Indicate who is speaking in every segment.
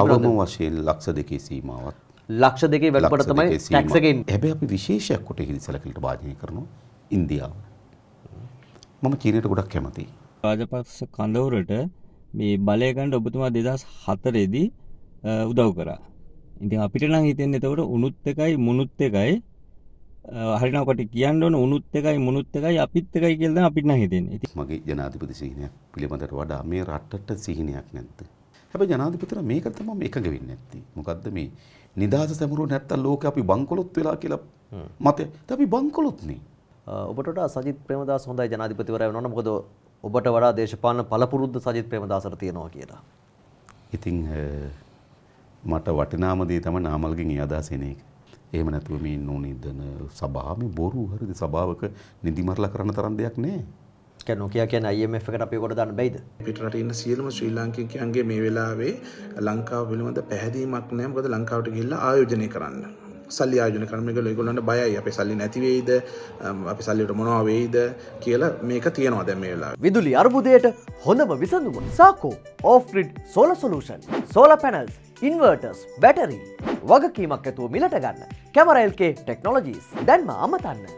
Speaker 1: අවම
Speaker 2: වශයෙන් ලක්ෂ දෙකේ සීමාවත් ලක්ෂ දෙකේ වැඩපට තමයි ටැක්සකෙන් හැබැයි අපි විශේෂයක් කොට හිදි සැලකිලිට වාජනය කරනවා ඉන්දියාව. මම චීනයට ගොඩක් කැමතියි.
Speaker 3: රාජපක්ෂ කඳවුරට මේ බලය ගන්න ඔබතුමා 2004ේදී උදව් කරා. ඉතින් අපිට නම් හිතෙන්නේ එතකොට උනුත් එකයි මුනුත් එකයි
Speaker 2: හරිනම් අපට කියන්න ඕන උනුත් එකයි මුනුත් එකයි අපිත් එකයි කියලා අපිට නම් හිතෙන්නේ. ඉතින් මගේ ජනාධිපති සිහිනයක් පිළිබඳට වඩා මේ රටට සිහිනයක් නැද්ද? හැබැයි ජනාධිපතිතුමා මේක තමයි එකඟ වෙන්නේ නැත්තේ. මොකද්ද මේ නිදහස සැමරුව නැත්තම් ලෝකෙ අපි බංකොලොත් වෙලා කියලා මතය. අපි බංකොලොත් නේ. ඔබට වඩා සජිත් ප්‍රේමදාස හොඳයි ජනාධිපතිවරයා වෙනවනේ. මොකද
Speaker 3: ඔබට වඩා දේශපාලන පළපුරුද්ද සජිත් ප්‍රේමදාසට තියෙනවා කියලා.
Speaker 2: ඉතින් මට වටිනාම දේ තමයි නාමල්ගෙන් ඒ අදහස එන එක. එහෙම නැතුව මේ නෝනිදන සභාවේ බොරු හරිද සභාවක නිදිමරලා කරන තරම් දෙයක් නැහැ. කැන නොකයා කියන
Speaker 1: අයමF එකට අපි කොට දන්න බයිද පිටරටන්න සියලම ශ්‍රී ලාංකිකයන්ගේ මේ වෙලාවේ ලංකාව පිළිබඳ පැහැදීමක් නෑ මොකද ලංකාවට ගිහිල්ලා ආයෝජනය කරන්න සල්ලි ආයෝජන කරන එක ඒගොල්ලන්ට බයයි අපේ සල්ලි නැති වෙයිද අපි සල්ලියට මොනවා වෙයිද කියලා මේක තියනවා දැන් මේ වෙලාවේ විදුලි අර්බුදයට හොඳම විසඳුම සාකෝ off-grid solar solution solar panels
Speaker 3: ඉන්වර්ටර්ස් බැටරී වගකීමක් ඇතුව මිලට ගන්න කැමරල්කේ ටෙක්නොලජීස් දැන්ම අමතන්න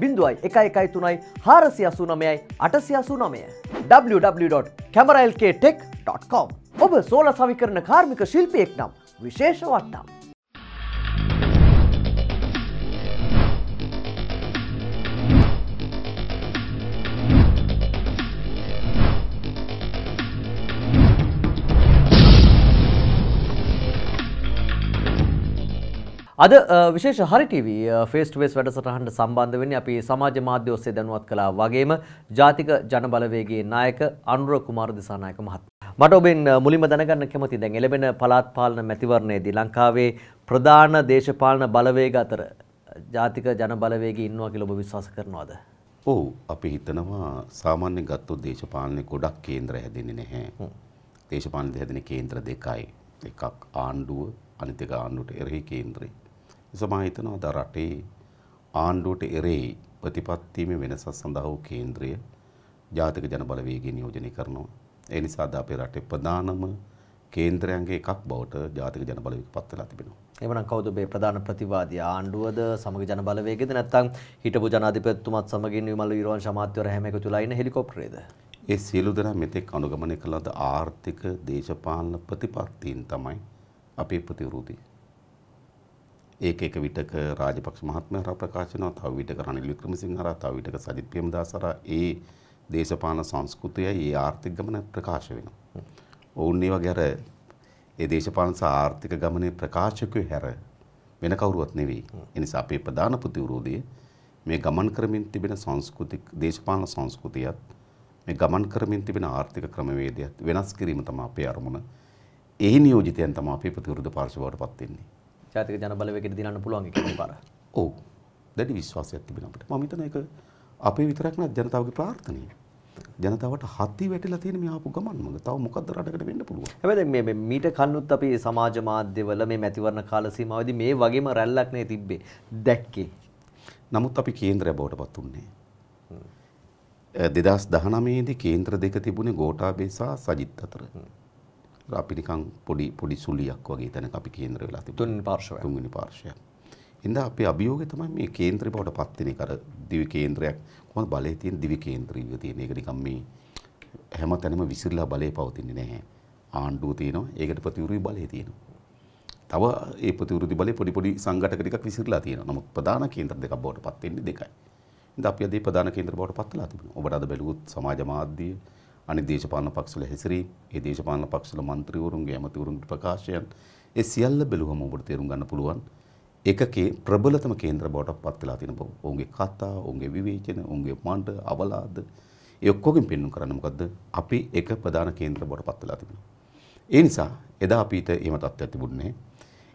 Speaker 3: බිඳුවයි එක එකයි තුනයි හාරසි අසු නමයයි අටසි අසු නමය www.කැමරල්කටෙක්.com ඔබ සෝල සවිකරන කාර්මික ශිල්පියෙක් නම් විශේෂ වට්ටම්. අද විශේෂ හරිටව ෆේස් වේස් වැඩසටහන්ට සම්බන්ධ වෙන්නේ අපි සමාජ මාධ්‍ය ඔස්සේ දැනුවත් කළා වගේම ජාතික ජනබලවේගේ නායක අනුර කුමාර දිසානායක මහත්මයා. මට ඔබෙන් මුලින්ම දැනගන්න කැමතියි දැන් එළබෙන පළාත් පාලන මැතිවරණයේදී ලංකාවේ ප්‍රධාන දේශපාලන බලවේග අතර ජාතික ජනබලවේගේ ඉන්නවා කියලා ඔබ
Speaker 2: විශ්වාස කරනවද? ඔව් අපි හිතනවා සාමාන්‍ය ගත්තොත් දේශපාලනේ ගොඩක් කේන්ද්‍ර හැදෙන්නේ නැහැ. දේශපාලනේ හැදෙන කේන්ද්‍ර දෙකයි. එකක් ආණ්ඩුව අනිත් එක ආණ්ඩුවට එරෙහි කේන්ද්‍රේ. සමා හිතනවා අද රටේ ආණ්ඩුවට එරෙහි ප්‍රතිපත්තියේ වෙනසක් සඳහා වූ කේන්ද්‍රය ජාතික ජනබලවේගය නියෝජනය කරනවා. ඒ නිසා අද අපේ රටේ ප්‍රධානම කේන්ද්‍රයන්ගේ එකක් බවට ජාතික ජනබලවේගය පත් වෙලා තිබෙනවා.
Speaker 3: එවනම් කවුද මේ ප්‍රධාන ප්‍රතිවාදී ආණ්ඩුවද සමග ජනබලවේගයද නැත්නම් හිටපු ජනාධිපතිතුමත් සමගින් විමල් වීරවංශ අමාත්‍යවර හැම එකතු වෙලා ඉන්න හෙලිකොප්ටරේද?
Speaker 2: ඒ සියලු දෙනා මෙතෙක් අනුගමනය කළාද ආර්ථික දේශපාලන ප්‍රතිපත්තීන් තමයි අපේ ප්‍රතිවිරෝධී ඒක එක විටක රාජපක්ෂ මහත්මයා හරහා ප්‍රකාශ වෙනවා තව විටක රනිල් වික්‍රමසිංහ හරහා තව විටක සජිත් ප්‍රේමදාස හරහා ඒ දේශපාලන සංස්කෘතියයි ඒ ආර්ථික ගමන ප්‍රකාශ වෙනවා. ඔවුන් ඒ වගේ අර ඒ දේශපාලන සහ ආර්ථික ගමනේ ප්‍රකාශකයෝ හැර වෙන කවුරුවත් නෙවෙයි. ඒ නිසා අපේ ප්‍රධාන ප්‍රතිවිරෝධය මේ ගමන් කරමින් තිබෙන සංස්කෘතික දේශපාලන සංස්කෘතියත් මේ ගමන් කරමින් තිබෙන ආර්ථික ක්‍රමවේදයත් වෙනස් කිරීම තමයි අපේ අරමුණ. එහි නියෝජිතයන් තමයි අපේ ප්‍රතිවිරුද්ධ පාර්ශවයට පත් වෙන්නේ.
Speaker 3: ජාතික ජනබලවේගයට දිනන්න පුළුවන් කියන පාර.
Speaker 2: ඔව්. දැඩි විශ්වාසයක් තිබෙනවා අපිට. මම හිතන ඒක අපේ විතරක් නෑ ජනතාවගේ ප්‍රාර්ථනාවයි. ජනතාවට හත්ති වැටිලා තියෙන මේ ආපු ගමන් මඟ තව මොකක්ද රටකට වෙන්න පුළුවන්.
Speaker 3: හැබැයි දැන් මේ මීට කලිනුත් අපි සමාජ මාධ්‍යවල මේ මැතිවරණ කාල සීමාවේදී මේ වගේම රැල්ලක් නේ තිබ්බේ.
Speaker 2: දැක්කේ. නමුත් අපි කේන්ද්‍රය බවටපත් උන්නේ. 2019 දී කේන්ද්‍ර දෙක තිබුණේ ගෝඨාභය සහ සජිත් අතර. අපි නිකන් පොඩි පොඩි සුලියක් වගේ තැනක අපි කේන්ද්‍ර වෙලා තිබුණා. තුන්වෙනි පාර්ශවය. තුන්වෙනි පාර්ශවය. ඉඳ අපේ අභියෝගය තමයි මේ කේන්ද්‍රය බවට පත් වෙන එක අර දිවි කේන්ද්‍රයක්. කොහොමද බලේ තියෙන දිවි කේන්ද්‍රීය තියෙන එක නිකන් මේ හැම තැනම විසිරලා බලේ පවතින්නේ නැහැ. ආණ්ඩුව තියෙනවා. ඒකට ප්‍රතිවිරුද්ධ බලේ තියෙනවා. තව ඒ ප්‍රතිවිරුද්ධ බලේ පොඩි පොඩි සංඝටක ටිකක් විසිරලා තියෙනවා. නමුත් ප්‍රධාන කේන්ද්‍ර දෙකක් බවට පත් වෙන්නේ දෙකයි. ඉතින් අපි අද ප්‍රධාන කේන්ද්‍ර බවට පත් වෙලා තිබෙනවා. ඔබට අද බැලුවොත් සමාජ මාධ්‍ය අනි දේශපාලන පක්ෂල හැසිරීම ඒ දේශපාලන පක්ෂල මන්ත්‍රීවරුන්ගේ ඇමතිවරුන්ගේ ප්‍රකාශයන් ඒ සියල්ල බැලුවම ඔබට තේරුම් ගන්න පුළුවන් එකකේ ප්‍රබලතම කේන්ද්‍ර බවට පත් වෙලා තියෙන බව. ඔවුන්ගේ කතා, ඔවුන්ගේ විවේචන, ඔවුන්ගේ මණ්ඩ, අවලාද ඒ ඔක්කොගෙන් පෙන්වන්න කරන්නේ මොකද්ද? අපි එක ප්‍රධාන කේන්ද්‍ර බවට පත් වෙලා තිබෙනවා. ඒ නිසා එදා අපිට එහෙම තත්ත්වයක් තිබුණේ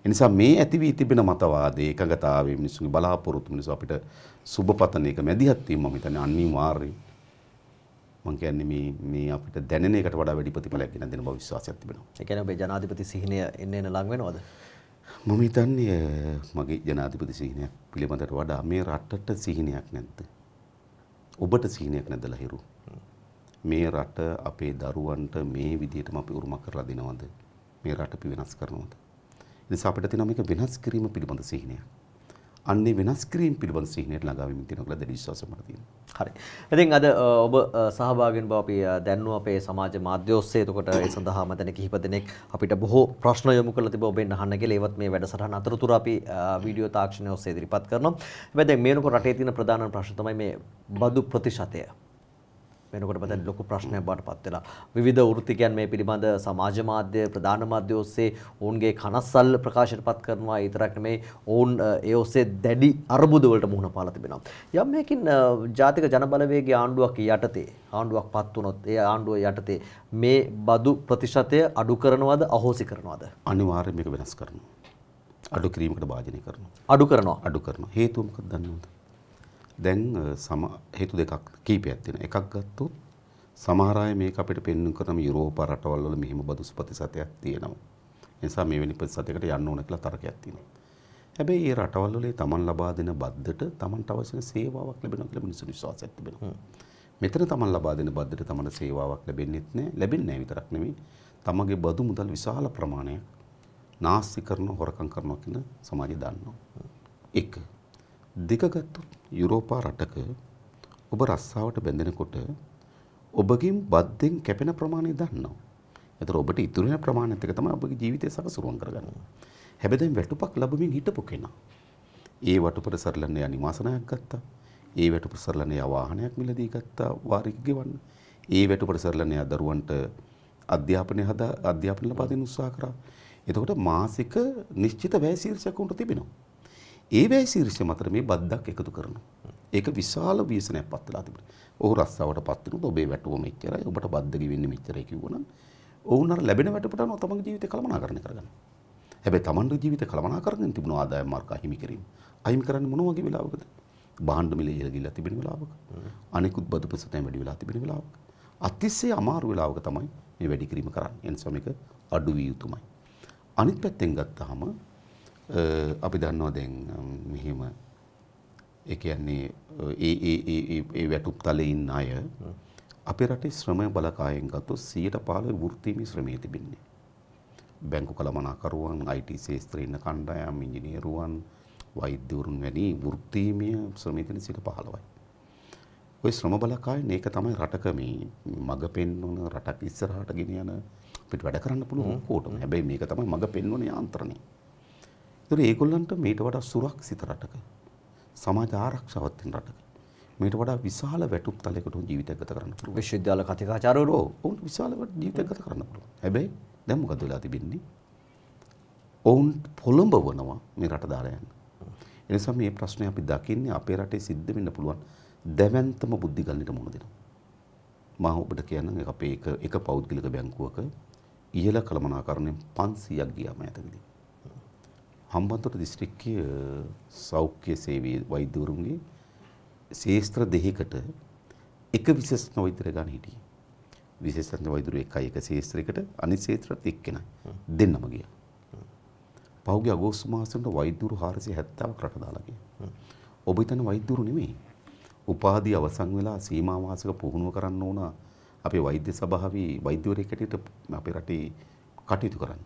Speaker 2: එනිසා මේ ඇති වී තිබෙන මතවාදයේ එකඟතාවයේ මිනිසුන්ගේ බලාපොරොත්තු මිනිස්සු අපිට සුබපතන එක මැදිහත් වීම මම හිතන්නේ අනිවාර්යයි. මං කියන්නේ මේ මේ අපිට දැනෙන එකට වඩා වැඩි ප්‍රතිඵලයක් ගෙනත් දෙන බව විශ්වාසයක් තිබෙනවා. ඒ කියන්නේ ඔබේ ජනාධිපති සිහිනය එන්න එන ලඟ වෙනවද? මම හිතන්නේ මගේ ජනාධිපති සිහිනයක් පිළිබඳට වඩා මේ රටට සිහිනයක් නැද්ද? ඔබට සිහිනයක් නැද්දලා හිරු. මේ රට අපේ දරුවන්ට මේ විදිහටම අපි උරුමක් කරලා දෙනවද? මේ රට අපි වෙනස් කරනවද? ඒ නිසා අපිට තියෙනවා මේක වෙනස් කිරීම පිළිබඳ සිහිනයක්. අන්නේ වෙනස් කිරීම පිළිබඳ සිහිනයට ළඟා වෙමින් තියෙනවා කියලා දැඩි විශ්වාසයක් මට තියෙනවා. හරි.
Speaker 3: ඉතින් අද ඔබ සහභාගී වෙන බව අපි දැන්නුවා අපේ සමාජ මාධ්‍ය ඔස්සේ. එතකොට ඒ සඳහා මම කිහිප දෙනෙක් අපිට බොහෝ ප්‍රශ්න යොමු කරලා තිබා ඔබෙන් අහන්න කියලා. ඒවත් මේ වැඩසටහන අතරතුර අපි වීඩියෝ තාක්ෂණය ඔස්සේ ඉදිරිපත් කරනවා. හැබැයි දැන් මේනකොට රටේ තියෙන ප්‍රධාන ප්‍රශ්න තමයි මේ බදු ප්‍රතිශතය. වෙනකොට බතන් ලොකු ප්‍රශ්නයක් බවට පත් වෙලා විවිධ වෘත්තිකයන් මේ පිළිබඳ සමාජ මාධ්‍ය ප්‍රධාන මාධ්‍ය ඔස්සේ ඔවුන්ගේ කනස්සල් ප්‍රකාශයට පත් කරනවා විතරක් නෙමෙයි ඔවුන් ඒ ඔස්සේ දැඩි අර්බුද වලට මුහුණ පාලා තිබෙනවා යම් මේකින් ජාතික ජනබලවේගයේ ආණ්ඩුවක් යටතේ ආණ්ඩුවක් පත් වුණොත් ඒ ආණ්ඩුව යටතේ මේ බදු ප්‍රතිශතය අඩු කරනවද අහෝසි කරනවද
Speaker 2: අනිවාර්යයෙන් මේක වෙනස් කරනවා අඩු කිරීමකට භාජනය කරනවා අඩු කරනවා අඩු කරනවා හේතුව මොකක්ද දන්නවද දැන් සම හේතු දෙකක් කීපයක් තියෙනවා. එකක් ගත්තොත් සමහර අය මේක අපිට පෙන්වන කරන යුරෝප රටවල් වල මෙහෙම බදුස් ප්‍රතිශතයක් තියෙනවා. ඒ නිසා මෙවැනි ප්‍රතිශතයකට යන්න ඕන කියලා තර්කයක් තියෙනවා. හැබැයි මේ රටවල් වල තමන් ලබා දෙන බද්දට තමන්ට අවශ්‍ය වෙන සේවාවක් ලැබෙනවා කියලා මිනිස්සු විශ්වාසයක් තිබෙනවා. මෙතන තමන් ලබා දෙන බද්දට තමන්ට සේවාවක් ලැබෙන්නේත් නැහැ. ලැබෙන්නේ නැහැ විතරක් නෙමෙයි. තමගේ බදු මුදල් විශාල ප්‍රමාණයක් නාස්ති කරන හොරකම් කරනවා කියන සමාජය දන්නවා. එක දෙක ගත්තොත් යුරෝපා රටක ඔබ රස්සාවට බැඳෙනකොට ඔබගින් බද්දෙන් කැපෙන ප්‍රමාණය දන්නවා. එතකොට ඔබට ඉතුරු වෙන ප්‍රමාණයත් එක තමයි ඔබගේ ජීවිතය සකසුරුවම් කරගන්නේ. හැබැයි දැන් වැටුපක් ලැබමින් හිටපු කෙනා. ඒ වටුපට සරලන්නේ අනිවාසනාවක් ගත්තා. ඒ වැටුපට සරලන්නේ වාහනයක් මිලදී ගත්තා වාරික ගෙවන්න. ඒ වැටුපට සරලන්නේ දරුවන්ට අධ්‍යාපනය හදා අධ්‍යාපන ලබා දෙන්න උත්සාහ කරා. එතකොට මාසික නිශ්චිත වැය ශීර්ෂයක් උන්ට තිබෙනවා. ඒ වැය ශීර්ෂය මතර මේ බද්දක් එකතු කරනවා. ඒක විශාල ව්‍යසනයක් පත්ලා තිබුණා. ඔහු රස්සාවට පත් වෙනකොට ඔබේ වැටුව මෙච්චරයි, ඔබට බද්ද ගෙවෙන්නේ මෙච්චරයි කිව්වනම් ඔවුන් අර ලැබෙන වැටුපට අනුව තමන්ගේ ජීවිතය කළමනාකරණය කරගන්නවා. හැබැයි තමන්ගේ ජීවිත කළමනාකරණයෙන් තිබුණු ආදායම් මාර්ග අහිමි කිරීම. අහිමි කරන්නේ මොන වගේ වෙලාවකද? භාණ්ඩ මිලේ ඉලගිලා තිබෙන වෙලාවක. අනිකුත් බදුපසතෙන් වැඩි වෙලා තිබෙන වෙලාවක. අතිශය අමාරු වෙලාවක තමයි මේ වැඩි කිරීම කරන්නේ. එනිසා මේක අඩු විය යුතුමයි. අනිත් පැත්තෙන් ගත්තාම අපි දන්නවා දැන් මෙහෙම ඒ කියන්නේ ඒ ඒ ඒ ඒ වැටුප් තලේ ඉන්න අය අපේ රටේ ශ්‍රමය බලකායෙන් ගත්තොත් 115 වෘත්තීමේ ශ්‍රමයේ තිබෙන්නේ. බැංකු කළමනාකරුවන්, IT ශාස්ත්‍රයේ ඉන්න කණ්ඩායම්, ඉංජිනේරුවන්, වෛද්‍යවරුන් වැනි වෘත්තීමය ශ්‍රමයේ තියෙන 115යි. ওই ශ්‍රම බලකායෙන් ඒක තමයි රටක මේ මග පෙන්වන රටක් ඉස්සරහට ගෙන යන අපිට වැඩ කරන්න පුළුවන් ඕකෝටම. හැබැයි මේක තමයි මග පෙන්වන යාන්ත්‍රණය. ඒතර ඒගොල්ලන්ට මේට වඩා සුරක්ෂිත රටක සමාජ ආරක්ෂාවක් තියෙන රටක මේට වඩා විශාල වැටුප් තලයකට උන් ජීවිතය ගත කරන්න පුළුවන්. විශ්වවිද්‍යාල කතිකාචාර්යවරු ඔවුන් විශාල ජීවිතයක් ගත කරන්න පුළුවන්. හැබැයි දැන් මොකද වෙලා තිබෙන්නේ? ඔවුන් පොළඹවනවා මේ රට දාලා යන්න. ඒ නිසා මේ ප්‍රශ්නේ අපි දකින්නේ අපේ රටේ සිද්ධ වෙන්න පුළුවන් දැවැන්තම බුද්ධිගලනට මුහුණ දෙනවා. මම ඔබට කියන්නම් ඒක අපේ එක එක පෞද්ගලික බැංකුවක ඉහළ කළමනාකරණයෙන් 500ක් ගියාම ඇතකදී හම්බන්තොට දිස්ත්‍රික්කයේ සෞඛ්‍ය සේවයේ වෛද්‍යවරුන්ගේ ශේස්ත්‍ර දෙකකට එක විශේෂඥ වෛද්‍යර ගන්න හිටියේ. විශේෂඥ වෛද්‍යරු එකයි එක ශේස්ත්‍රයකට අනිත් ශේස්ත්‍රත් එක්කෙනයි. දෙන්නම ගියා. පහුගිය අගෝස්තු මාසෙට වෛද්‍යවරු 470ක් රට දාලා ගියා. ඔබ හිතන වෛද්‍යවරු නෙමෙයි. උපාධිය අවසන් වෙලා සීමා මාසික පුහුණුව කරන්න ඕන අපේ වෛද්‍ය සභාවේ වෛද්‍යවරයෙක් හැටියට අපේ රටේ කටයුතු කරන්න.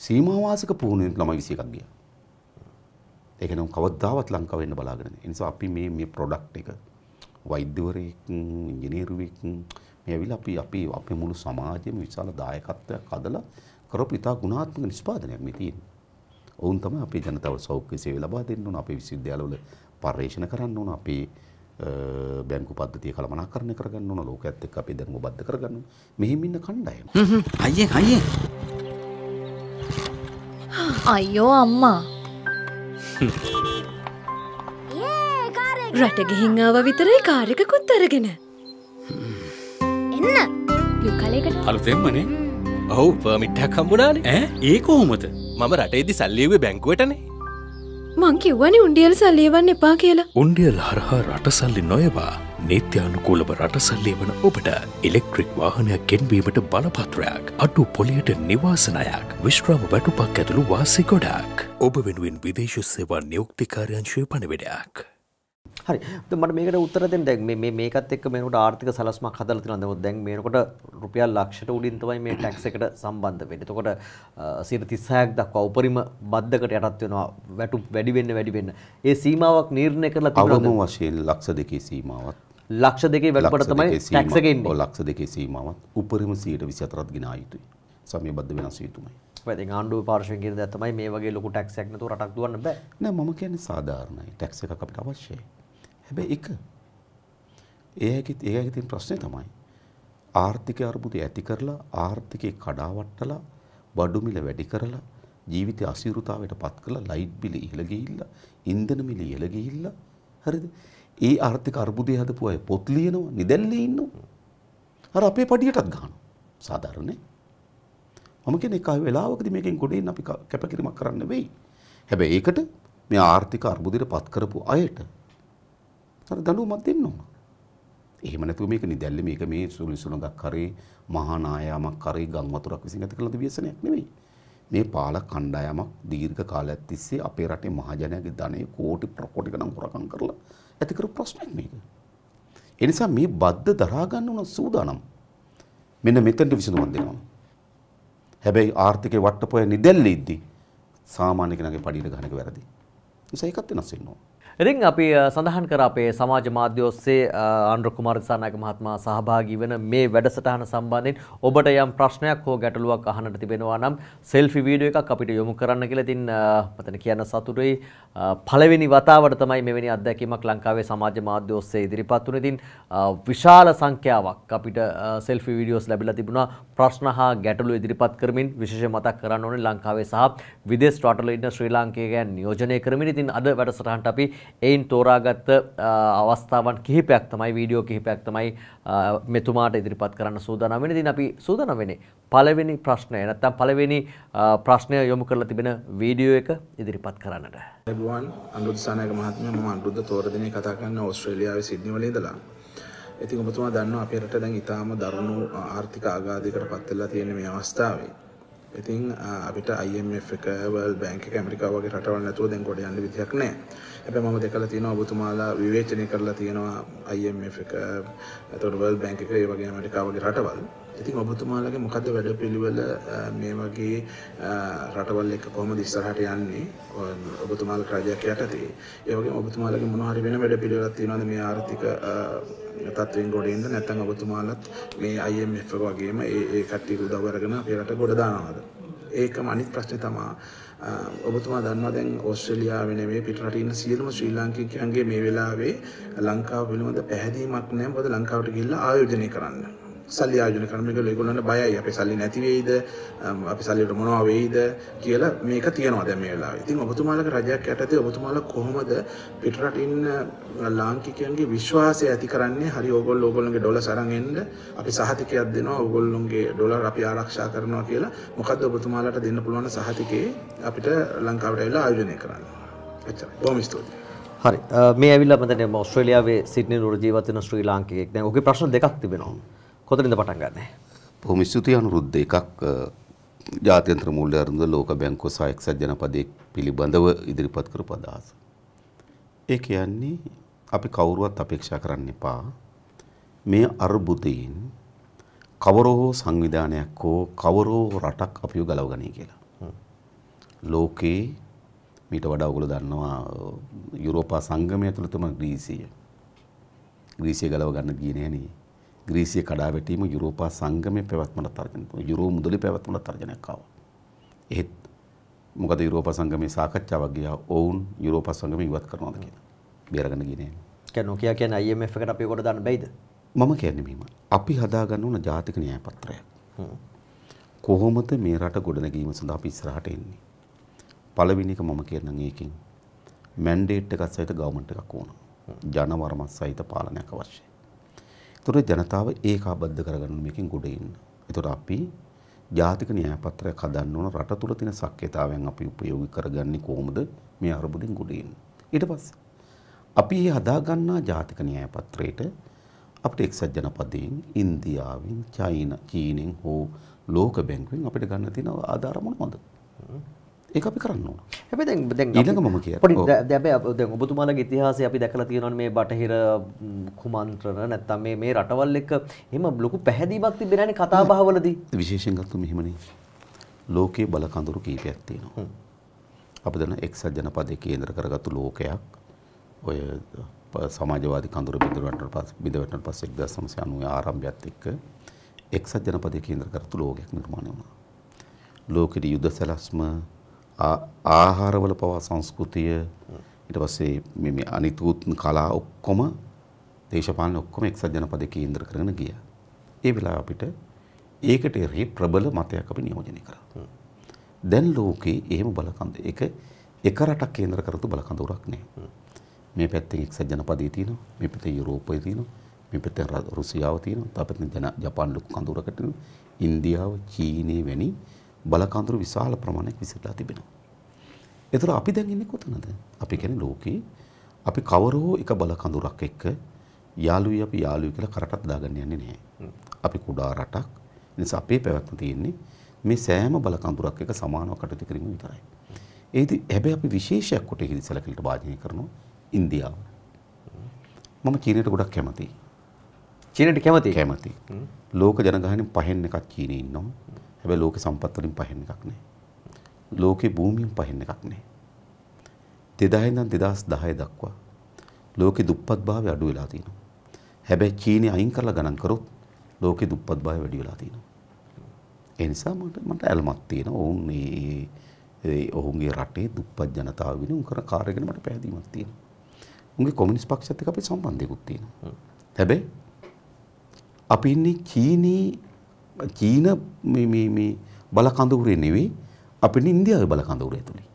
Speaker 2: සීමාවාසික පුහුණුවෙන් ළමයි 21ක් ගියා. ඒක නම් කවදාවත් ලංකාව වෙන්න බලාගෙන නෑ. ඒ නිසා අපි මේ මේ ප්‍රොඩක්ට් එක වෛද්‍යවරයෙක්, ඉංජිනේරුවෙක් මේ ඇවිල්ලා අපි අපි අපේ මුළු සමාජයේම විශාල දායකත්වයක් හදලා කරපු ඉතා ගුණාත්මක නිෂ්පාදනයක් මේ තියෙන්නේ. ඔවුන් තමයි අපේ ජනතාව සෞඛ්‍ය සේවය ලබා දෙන්න ඕන, අපේ විශ්වවිද්‍යාලවල පර්යේෂණ කරන්න ඕන, අපේ බැංකු පද්ධතිය කළමනාකරණය කරගන්න ඕන, ලෝකයේත් එක්ක අපි දැන් ඔබද්ද කරගන්න ඕන. මෙහිම ඉන්න කණ්ඩායම. හයියෙන් හයියෙන්
Speaker 3: අයියෝ අම්මා රටගිහින් ආව විතරයි කාරිකකුත් අරගෙන එන්න යුකලයකට
Speaker 2: අලුතෙම්මනේ ඔවු පමිට්ටක් කම්බුණානේ ඒ කොහොමද මම රටේදි සල්ලියවේ බැංකුවටනේ
Speaker 3: මං කිව්වනි උන්ඩියල් සල්ලියවන්න එපා
Speaker 2: කියලා උන්ඩියල් හරහා රට සල්ලි නොයවා නිත්‍යානුකූලව රටසල්ලේ වන ඔබට එලෙක්ට්‍රික් වාහනයක් ගෙන්වීමට බලපත්‍රයක් අටු පොලියට නිවාසනයක් විශ්‍රාම වැටුපක් ඇතුළු වාසි ගොඩක් ඔබ වෙනුවෙන් විදේශ සේවා නියුක්තිකාරයංශය පණවිඩයක්.
Speaker 3: හරි මට මේකට උත්තර දෙන්න දැන් මේ මේකත් එක්ක මේකට ආර්ථික සලස්මක් හදලා තියෙනවා නමුත් දැන් මේනකොට රුපියල් ලක්ෂයට උඩින් තමයි මේ ටැක්ස් එකට සම්බන්ධ වෙන්නේ. එතකොට 36ක් දක්වා උපරිම බද්දකට යටත් වෙනවා වැටුප් වැඩි වෙන්න වැඩි වෙන්න. ඒ සීමාවක් නිර්ණය
Speaker 2: කරලා තිබුණා. අවම වශයෙන් ලක්ෂ දෙකේ සීමාවක් ලක්ෂ දෙකේ වැඩකට තමයි ටැක්ස් එක එන්නේ. ඔව් ලක්ෂ දෙකේ සීමාවත් උපරිම 124ක් ගෙනා යුතුයි. සමයබද්ධ වෙනස් යුතුමයි. වැදි ආණ්ඩුව
Speaker 3: පාර්ශවයෙන් කියන දේ තමයි මේ වගේ ලොකු ටැක්ස් එකක් නැතුව රටක් දුවන්න බෑ.
Speaker 2: නෑ මම කියන්නේ සාධාරණයි. ටැක්ස් එකක් අපිට අවශ්‍යයි. හැබැයි එක ඒ හැකි ඒ හැකි තියෙන ප්‍රශ්නේ තමයි ආර්ථික අර්බුදය ඇති කරලා ආර්ථිකේ කඩාවට්ටලා බඩු මිල වැඩි කරලා ජීවිතය අසීරුතාවයට පත් කරලා ලයිට් බිල ඉහළ ගිහිල්ලා ඉන්ධන මිල ඉහළ ගිහිල්ලා හරිද ඒ ආර්ථික අර්බුදය හදපු අය පොත් ලියනවා නිදැල්ලේ ඉන්නවා. අර අපේ පඩියටත් ගහනවා. සාධාරණේ. මම කියන්නේ කායි වෙලාවකදී මේකෙන් ගොඩේන්න අපි කැපකිරීමක් කරන්න වෙයි. හැබැයි ඒකට මේ ආර්ථික අර්බුදයට පත් කරපු අයට අර දඬුවමක් දෙන්න ඕන. එහෙම නැතුව මේක නිදැල්ලේ මේක මේ සුළුසුණක් කරේ මහා නායාමක් කරේ ගම් වතුරක් විසින් ඇති කළ දෙවියසනයක් නෙවෙයි. මේ පාලක කණ්ඩායමක් දීර්ඝ කාලයක් තිස්සේ අපේ රටේ මහජනයාගේ ධනය කෝටි ප්‍රකෝටි ගණන් හොරකම් කරලා ඇති කරපු ප්‍රශ්නයක් මේක. ඒ නිසා මේ බද්ද දරා ගන්න උන සූදානම්. මෙන්න මෙතනට විසඳුමක් දෙනවා. හැබැයි ආර්ථිකේ වට්ටපොය නිදැල්ලෙද්දී සාමාන්‍ය කෙනාගේ පඩියට ගන්න එක වැරදි. නිසා ඒකත් වෙනස් වෙනවා. ඉතින් අපි
Speaker 3: සඳහන් කර අපේ සමාජ මාධ්‍ය ඔස්සේ ආන්ද්‍ර කුමාර දිසානායක මහත්මයා සහභාගී වෙන මේ වැඩසටහන සම්බන්ධයෙන් ඔබට යම් ප්‍රශ්නයක් හෝ ගැටලුවක් අහන්නට තිබෙනවා නම් සෙල්ෆි වීඩියෝ එකක් අපිට යොමු කරන්න කියලා ඉතින් මතන කියන සතුටුයි පළවෙනි වතාවට තමයි මෙවැනි අත්දැකීමක් ලංකාවේ සමාජ මාධ්‍ය ඔස්සේ ඉදිරිපත් වුණේ. ඉතින් විශාල සංඛ්‍යාවක් අපිට සෙල්ෆි වීඩියෝස් ලැබිලා තිබුණා ප්‍රශ්න හා ගැටලු ඉදිරිපත් කරමින් විශේෂ මතක් කරන්න ඕනේ ලංකාවේ සහ විදේශ රටවල ඉන්න ශ්‍රී ලාංකිකයන් නියෝජනය කරමින් ඉතින් අද වැඩසටහනට අපි එයින් තෝරාගත්ත අවස්ථාවන් කිහිපයක් තමයි වීඩියෝ කිහිපයක් තමයි මෙතුමාට ඉදිරිපත් කරන්න සූදානම් වෙන්නේ. ඉතින් අපි සූදානම් වෙන්නේ පළවෙනි ප්‍රශ්නය නැත්නම් පළවෙනි ප්‍රශ්නය යොමු කරලා තිබෙන වීඩියෝ එක ඉදිරිපත් කරන්නට.
Speaker 1: ලැබුවන් අනුරුද්ධ සනායක මහත්මයා මම අනුරුද්ධ තෝරදිනේ කතා කරන ඕස්ට්‍රේලියාවේ සිඩ්නි වල ඉඳලා. ඉතින් ඔබතුමා දන්නවා අපේ රට දැන් ඊටාම දරුණු ආර්ථික ආඝාතයකට පත් වෙලා තියෙන මේ අවස්ථාවේ ඉතින් අපිට IMF එක වල් බැංක ඇමරිකා වගේ රටවල් නැතුව දැන් ගොඩ යන්න විදියක් නැහැ. හැබැයි මම දැකලා තියෙනවා ඔබතුමාලා විවේචනය කරලා තියෙනවා IMF එක එතකොට වල් බැංක එක ඒ වගේ ඇමරිකා වගේ රටවල්. ඉතින් ඔබතුමාලගේ මොකද වැඩ පිළිවෙල මේ වගේ රටවල් එක්ක කොහොමද ඉස්සරහට යන්නේ ඔබතුමාල රජයක් යටතේ ඒ වගේම ඔබතුමාලගේ මොන හරි වෙන වැඩ පිළිවෙලක් තියෙනවද මේ ආර්ථික තත්ත්වයෙන් ගොඩ එන්න නැත්නම් ඔබතුමාලත් මේ IMF වගේම ඒ ඒ කට්ටියට උදව් අරගෙන අපේ රට ගොඩ දානවද ඒකම අනිත් ප්‍රශ්නේ තමයි ඔබතුමා දන්නවා දැන් ඕස්ට්‍රේලියාවේ නෙමෙයි පිටරට ඉන්න සියලුම ශ්‍රී ලාංකිකයන්ගේ මේ වෙලාවේ ලංකාව පිළිබඳ පැහැදීමක් නැහැ. මොකද ලංකාවට ගිහිල්ලා ආයෝජනය කරන්න. සල්ලි ආයෝජන කරන මේක ඒගොල්ලන්ට බයයි. අපේ සල්ලි නැති වෙයිද? අපි සල්ලියට මොනවා වෙයිද කියලා මේක තියෙනවා දැන් මේ වෙලාවේ. ඉතින් ඔබතුමාලගේ රජයක් යටතේ ඔබතුමාලා කොහොමද පිටරට ඉන්න ලාංකිකයන්ගේ විශ්වාසය ඇති කරන්නේ? හරි ඕගොල්ලෝ ඕගොල්ලන්ගේ ඩොලර් අරන් එන්න අපි සහතිකයක් දෙනවා. ඕගොල්ලොන්ගේ ඩොලර් අපි ආරක්ෂා කරනවා කියලා. මොකද්ද ඔබතුමාලට දෙන්න පුළුවන් සහතිකේ අපිට ලංකාවට ඇවිල්ලා ආයෝජනය කරන්න. එච්චරයි. බොහොම ස්තුතියි.
Speaker 3: හරි මේ ඇවිල්ලා මතන ඔස්ට්‍රේලියාවේ සිටින නුර ජීවත්වන ශ්‍රී ලාංකිකෙක් දැන් ඔගේ ප්‍රශ්න දෙකක් තිබෙනවා කොතනින්ද පටන් ගන්නෙ?
Speaker 2: බොහොම ස්තුතියි අනුරුද්ධ එකක් ජාත්‍යන්තර මූල්‍ය අරමුද ලෝක බැංකුව සහ එක්සත් ජනපදයේ පිළිබඳව ඉදිරිපත් කරපු අදහස. ඒ කියන්නේ අපි කවුරුවත් අපේක්ෂා කරන්න එපා. මේ අර්බුදයෙන් කවරෝ සංවිධානයක් හෝ කවරෝ රටක් අපිව ගලවගනී කියලා. ලෝකේ මීට වඩා ඔයගොල්ලෝ දන්නවා යුරෝපා සංගමය තුළ තමයි ග්‍රීසිය. ග්‍රීසිය ගලව ගන්න ගියේ නෑනේ. ග්‍රීසිය කඩා වැටීම යුරෝපා සංගමයේ පැවැත්මට තර්ජන යුරෝ මුදලි පැවැත්මට තර්ජනයක් ආවා. එහෙත් මොකද යුරෝපා සංගමයේ සාකච්ඡාවක් ගියා ඔවුන් යුරෝපා සංගමය ඉවත් කරනවාද කියලා. බේරගන්න ගියේ නෑ.
Speaker 3: කියන්නේ නොකිය කියන්නේ IMF එකට අපි කොට දාන්න බැයිද?
Speaker 2: මම කියන්නේ මෙහෙම. අපි හදාගන්න ඕන ජාතික න්‍යාය පත්‍රයක්. කොහොමද මේ රට ගොඩනැගීම සඳහා අපි ඉස්සරහට එන්නේ? පළවෙනි එක මම කියනනම් ඒකෙන් මැන්ඩේට් එකක් සහිත ගවර්න්මන්ට් එකක් ඕන. ජනවර්මස් සහිත පාලනයක් අවශ්‍යයි. ඒතොර ජනතාව ඒකාබද්ධ කරගන්න මේකෙන් ගොඩ එන්න. ඒතොර අපි ජාතික න්‍යායපත්‍රයක් හදන්න ඕන රට තුල තියෙන සක්්‍යතාවයන් අපි උපයෝගී කරගන්නේ කොහොමද මේ අරුබුදෙන් ගොඩේන්නේ ඊට පස්සේ අපි මේ හදාගන්නා ජාතික න්‍යායපත්‍රයට අපිට එක්සත් ජනපදයෙන් ඉන්දියාවෙන් චීන චීනෙන් හෝ ලෝක බැංකුවෙන් අපිට ගන්න තියෙන ආධාර මොනවද ඒ අපි කරන්න
Speaker 3: හැබ ඊළඟ මම කිය දැබ ඔබතුමාලගේ ඉතිහාසය අපි දැකලා තියෙනවා මේ බටහිර කුමන්ත්‍රණ නැත්තම් මේ මේ රටවල් එක එහෙම ලොකු පැහැදිලිමක් තිබෙන්නේ කතා බහවලදී
Speaker 2: විශේෂයෙන් ගත්තොත් මෙහෙමනේ ලෝකයේ බල කඳුරු කීපයක් තියෙනවා අපි දන්න එක්සත් ජනපදයේ කේන්දර කරගත්තු ලෝකයක් ඔය සමාජවාදී කඳුරු බිඳවැටෙන පස්සේ බිඳවැටෙන පස්සේ 1990 ආරම්භයත් එක්ක එක්සත් ජනපදයේ කේන්දර කරගත්තු ලෝකයක් නිර්මාණය වුණා ලෝකෙට යුද සැලැස්ම ආහාරවල පවා සංස්කෘතිය ඊට පස්සේ මේ මේ අනිකුත් කලා ඔක්කොම දේශපාලන ඔක්කොම එක්සත් ජනපදයේ කේන්ද්‍ර කරගෙන ගියා. ඒ වෙලාව අපිට ඒකට එරෙහි ප්‍රබල මතයක් අපි නියෝජනය කරා. දැන් ලෝකේ එහෙම බලකන්ද ඒක එක රටක් කේන්ද්‍ර කරතු බලකඳුරක් නෑ. මේ පැත්තේ එක්සත් ජනපදයේ තියෙනවා, මේ පැත්තේ යුරෝපයේ තියෙනවා, මේ පැත්තේ රුසියාව තියෙනවා, තව පැත්තේ ජපාන් ලොකු කඳුරකට ඉන්දියාව, චීනය වැනි බලකඳුරු විශාල ප්‍රමාණයක් විසිරලා තිබෙනවා. ඒතර අපි දැන් ඉන්නේ කොතනද? අපි කියන්නේ ලෝකේ අපි කවරෝ එක බලකඳුරක් එක්ක යාළුවයි අපි යාළුවයි කියලා කරටත් දාගන්න යන්නේ නැහැ. අපි කුඩා රටක්. නිසා අපේ පැවැත්ම තියෙන්නේ මේ සෑම බලකඳුරක් එක්ක සමානව කටයුතු කිරීම විතරයි. ඒදි හැබැයි අපි විශේෂයක් කොට ඉහිදි සැලකිලිට වාජනය කරනවා ඉන්දියාව. මම චීනයට ගොඩක් කැමතියි. චීනයට කැමතියි. කැමතියි. ලෝක ජනගහණයෙන් පහෙන් එකක් චීනේ ඉන්නවා. හැබැයි ලෝකේ සම්පත් වලින් පහින් එකක් නෑ. ලෝකේ භූමියෙන් පහින් එකක් නෑ. 2000 ඉඳන් 2010 දක්වා ලෝකේ දුප්පත් භාවය අඩු වෙලා තියෙනවා. හැබැයි චීනේ අයින් කරලා ගණන් කරොත් ලෝකේ දුප්පත් භාවය වැඩි වෙලා තියෙනවා. ඒ නිසා මට මට ඇලමක් තියෙනවා. ඔවුන් මේ ඔහුගේ රටේ දුප්පත් ජනතාව වෙනුවෙන් කරන කාර්ය ගැන මට පැහැදීමක් තියෙනවා. උන්ගේ කොමියුනිස්ට් පක්ෂයත් එක්ක අපි සම්බන්ධයකුත් තියෙනවා. හැබැයි අපි ඉන්නේ චීනී චීන බලකඳවුරේ නෙවෙයි අපිට ඉන්දියාවේ බලකඳවුර ඇතුළේ.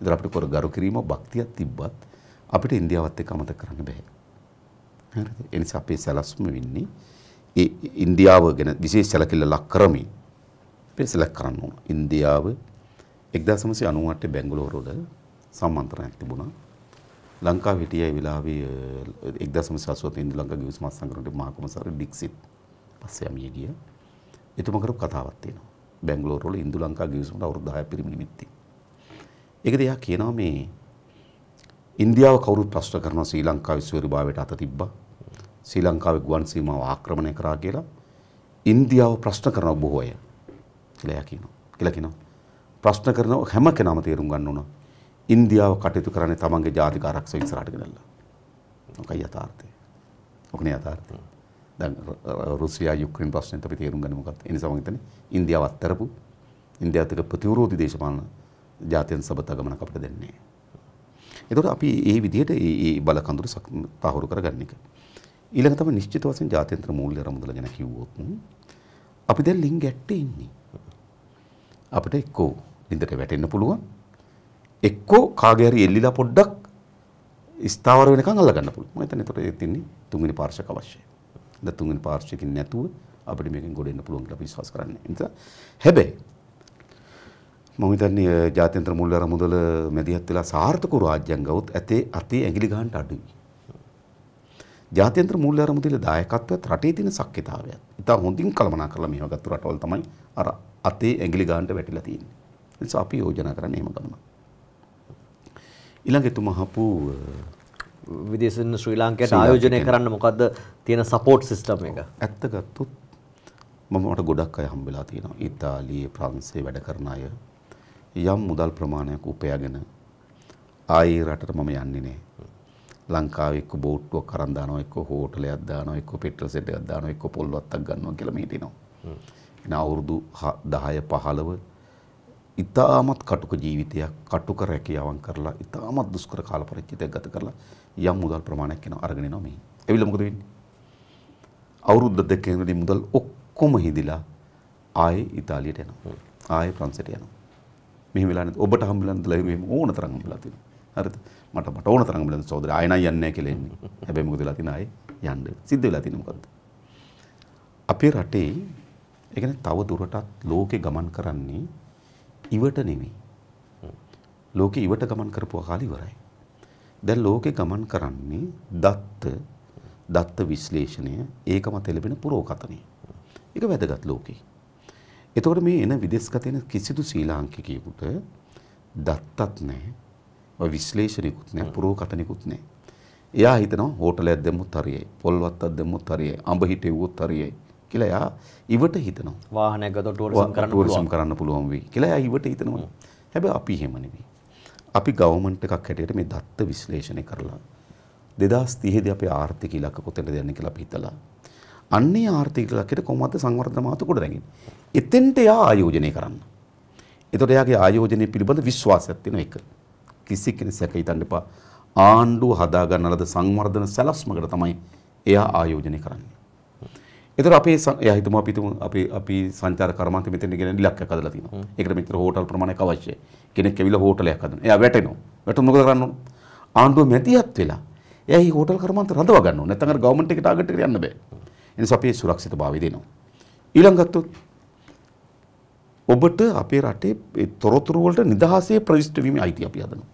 Speaker 2: ඒතර අපිට කර ගරු කිරීම භක්තියක් තිබ්බත් අපිට ඉන්දියාවත් එක්ක අමතක කරන්න බෑ. හරිද? ඒ නිසා අපේ සැලැස්ම වෙන්නේ ඒ ඉන්දියාව ගැන විශේෂ සැලකිල්ල ලක් කරමින් අපි සැලක් කරන්න ඕන. ඉන්දියාව 1998 බැංගලෝරුවල සම්මන්ත්‍රණයක් තිබුණා. ලංකාවේ හිටිය ඒ වෙලාවේ 1970 ඉඳලා ලංකා ගිවිසුමක් සංගරණයට මහකොමසාර ඩික්සිත් පස්සේ යමිය ගියා. එතුම කරපු කතාවක් තියෙනවා. බැංගලෝර වල ඉන්දු ලංකා ගිවිසුමට අවුරුදු 10ක් පිරිමි නිමිති. ඒකද එයා කියනවා මේ ඉන්දියාව කවුරුත් ප්‍රශ්න කරනවා ශ්‍රී ලංකා විශ්වවිද්‍යාලයට අත තිබ්බා. ශ්‍රී ලංකාවේ ගුවන් සීමාව ආක්‍රමණය කරා කියලා ඉන්දියාව ප්‍රශ්න කරන බොහෝ අය කියලා එයා කියනවා. කියලා කියනවා. ප්‍රශ්න කරන හැම කෙනාම තේරුම් ගන්න ඕන. ඉන්දියාව කටයුතු කරන්නේ තමන්ගේ ජාතික ආරක්ෂාව ඉස්සරහට ගෙනල්ලා. මොකයි යථාර්ථය? ඔකනේ යථාර්ථය. දැන් රුසියා යුක්‍රේන් ප්‍රශ්නෙත් අපි තේරුම් ගන්න මොකක්ද ඒ නිසා මම හිතන්නේ ඉන්දියාව අත්තරපු ඉන්දියාවට ප්‍රතිවිරෝධී දේශපාලන ජාත්‍යන්තර සබත ගමනක් අපිට දෙන්නේ. ඒකට අපි ඒ විදිහට මේ බලකඳුර තහවුරු කරගන්න එක. ඊළඟ තමයි නිශ්චිත වශයෙන් ජාත්‍යන්තර මූල්‍ය රමුදල ගැන කිව්වොත් අපි දැන් ලිංග ගැට්ටේ ඉන්නේ. අපිට එක්කෝ නින්දට වැටෙන්න පුළුවන්. එක්කෝ කාගේ හරි එල්ලිලා පොඩ්ඩක් ස්ථාවර වෙනකන් අල්ලගන්න පුළුවන්. මම හිතන්නේ ඒකට ඒ තින්නේ තුන්වෙනි පාර්ශවක අවශ්‍යයි. නැත්නම් තුන්වෙනි පාර්ශ්වයකින් නැතුව අපිට මේකෙන් ගොඩ එන්න පුළුවන් කියලා අපි විශ්වාස කරන්නේ. ඒ නිසා හැබැයි මම හිතන්නේ ජාත්‍යන්තර මුල්‍ය අරමුදල මැදිහත් වෙලා සාර්ථක රාජ්‍යංගවොත් ඇතේ අතේ ඇඟිලි ගහන්න අඩුයි. ජාත්‍යන්තර මූල්‍ය අරමුදල දායකත්වයත් රටේ තියෙන ශක්තිතාවයත්. ඉතින් හොඳින් කළමනා කරලා මේව ගත්ත රටවල් තමයි අර අතේ ඇඟිලි ගන්නට වැටිලා තියෙන්නේ. ඒ නිසා අපි යෝජනා කරන්නේ එහෙම ගමන. ඊළඟ තුම හපු විදේශන්න ශ්‍රී ලංකයට ආයෝජනය
Speaker 3: කරන්න මොකක්ද තියෙන සපෝට් සිිස්ටම් එක ඇත්ත ගත්තුත්
Speaker 2: මමට ගොඩක් අය හම්බෙලා තියෙනවා ඉතාලිය ප්‍රන්සේ වැඩ කරන අය යම් මුදල් ප්‍රමාණයක් උපයාගෙන ආයේ රටට මම යන්නේ නෑ ලංකාව එක්ක බෝට්ටුවක් කරන් දානවා එක්ක හෝටලයක් දානවා එක්ක පෙට්‍රල් සෙට් එකක් දානවා එක්ක පොල් වත්තක් ගන්නවා කියලා මේ හිටිනවා එන අවුරුදු 10 15 ඉතාමත් කටුක ජීවිතයක් කටුක රැකියාවන් කරලා ඉතාමත් දුෂ්කර කාල පරිච්ඡේදයක් ගත කරලා යම් මුදල් ප්‍රමාණයක් එනවා අරගෙන එනවා මේ. එවිල මොකද වෙන්නේ? අවුරුද්ද දෙකකින් වැඩි මුදල් ඔක්කොම හිදිලා ආයේ ඉතාලියට යනවා. ආයේ ප්‍රංශයට යනවා. මෙහෙම වෙලා නැත් ඔබට හම්බෙලා නැත් ලයිව් මෙහෙම ඕන තරම් හම්බෙලා තියෙනවා. හරිද? මට මට ඕන තරම් හම්බෙලා සෝදර ආයෙ නයි යන්නේ නැහැ කියලා එන්නේ. හැබැයි මොකද වෙලා තියෙන ආයෙ යන්න. සිද්ධ වෙලා තියෙන මොකද්ද? අපේ රටේ ඒ කියන්නේ තව දුරටත් ලෝකේ ගමන් කරන්නේ ඉවට නෙමෙයි. ලෝකේ ඉවට ගමන් කරපුවා කාලේ ඉවරයි. දැන් ලෝකේ ගමන් කරන්නේ දත්ත දත්ත විශ්ලේෂණය ඒක මත ලැබෙන පුරෝකතනය. ඒක වැදගත් ලෝකේ. එතකොට මේ එන විදේශගත එන කිසිදු ශ්‍රී ලාංකිකයෙකුට දත්තත් නැහැ. ඔය විශ්ලේෂණිකුත් නැහැ, පුරෝකතනිකුත් නැහැ. එයා හිතනවා හෝටලයක් දැම්මොත් හරියයි, පොල්වත්තක් දැම්මොත් හරියයි, අඹ හිටෙව්වොත් හරියයි කියලා එයා ඉවට හිතනවා. වාහනයක් ගත්තොත් ටුවරිසම් කරන්න පුළුවන්. කරන්න පුළුවන් වෙයි කියලා එයා ඉවට හිතනවා. හැබැයි අපි එහෙම නෙවෙයි. අපි ගවර්න්මන්ට් එකක් හැටියට මේ දත්ත විශ්ලේෂණය කරලා 2030 දී අපේ ආර්ථික ඉලක්ක කොතනද යන්නේ කියලා අපි හිතලා අන්නේ ආර්ථික ඉලක්කයට කොහොමද සංවර්ධන මාතු කොට රැගෙන්නේ. එතෙන්ට එයා ආයෝජනය කරන්න. එතකොට එයාගේ ආයෝජනය පිළිබඳ විශ්වාසයක් තියෙන එක. කිසි කෙනෙක් සැක හිතන්න එපා. ආණ්ඩුව හදාගන්න ලද සංවර්ධන සැලැස්මකට තමයි එයා ආයෝජනය කරන්නේ. ඒතර අපේ එයා හිතමු අපි හිතමු අපි අපි සංචාර කර්මාන්ත මෙතෙන් ගෙන ඉලක්කයක් හදලා තියෙනවා. ඒකට මෙතන හෝටල් ප්‍රමාණයක් අවශ්‍යයි. කෙනෙක් ඇවිල්ලා හෝටලයක් හදනවා. එයා වැටෙනවා. වැටුන මොකද කරන්න ඕන? ආණ්ඩුව මැදිහත් වෙලා එයා මේ හෝටල් කර්මාන්ත රඳවා ගන්න ඕන. නැත්නම් අර ගවර්න්මන්ට් එක ටාගට් එකට යන්න බෑ. ඒ නිසා අපි සුරක්ෂිතභාවය දෙනවා. ඊළඟට ඔබට අපේ රටේ තොරතුරු වලට නිදහසේ ප්‍රවිෂ්ඨ වීමේ අයිතිය අපි හදනවා.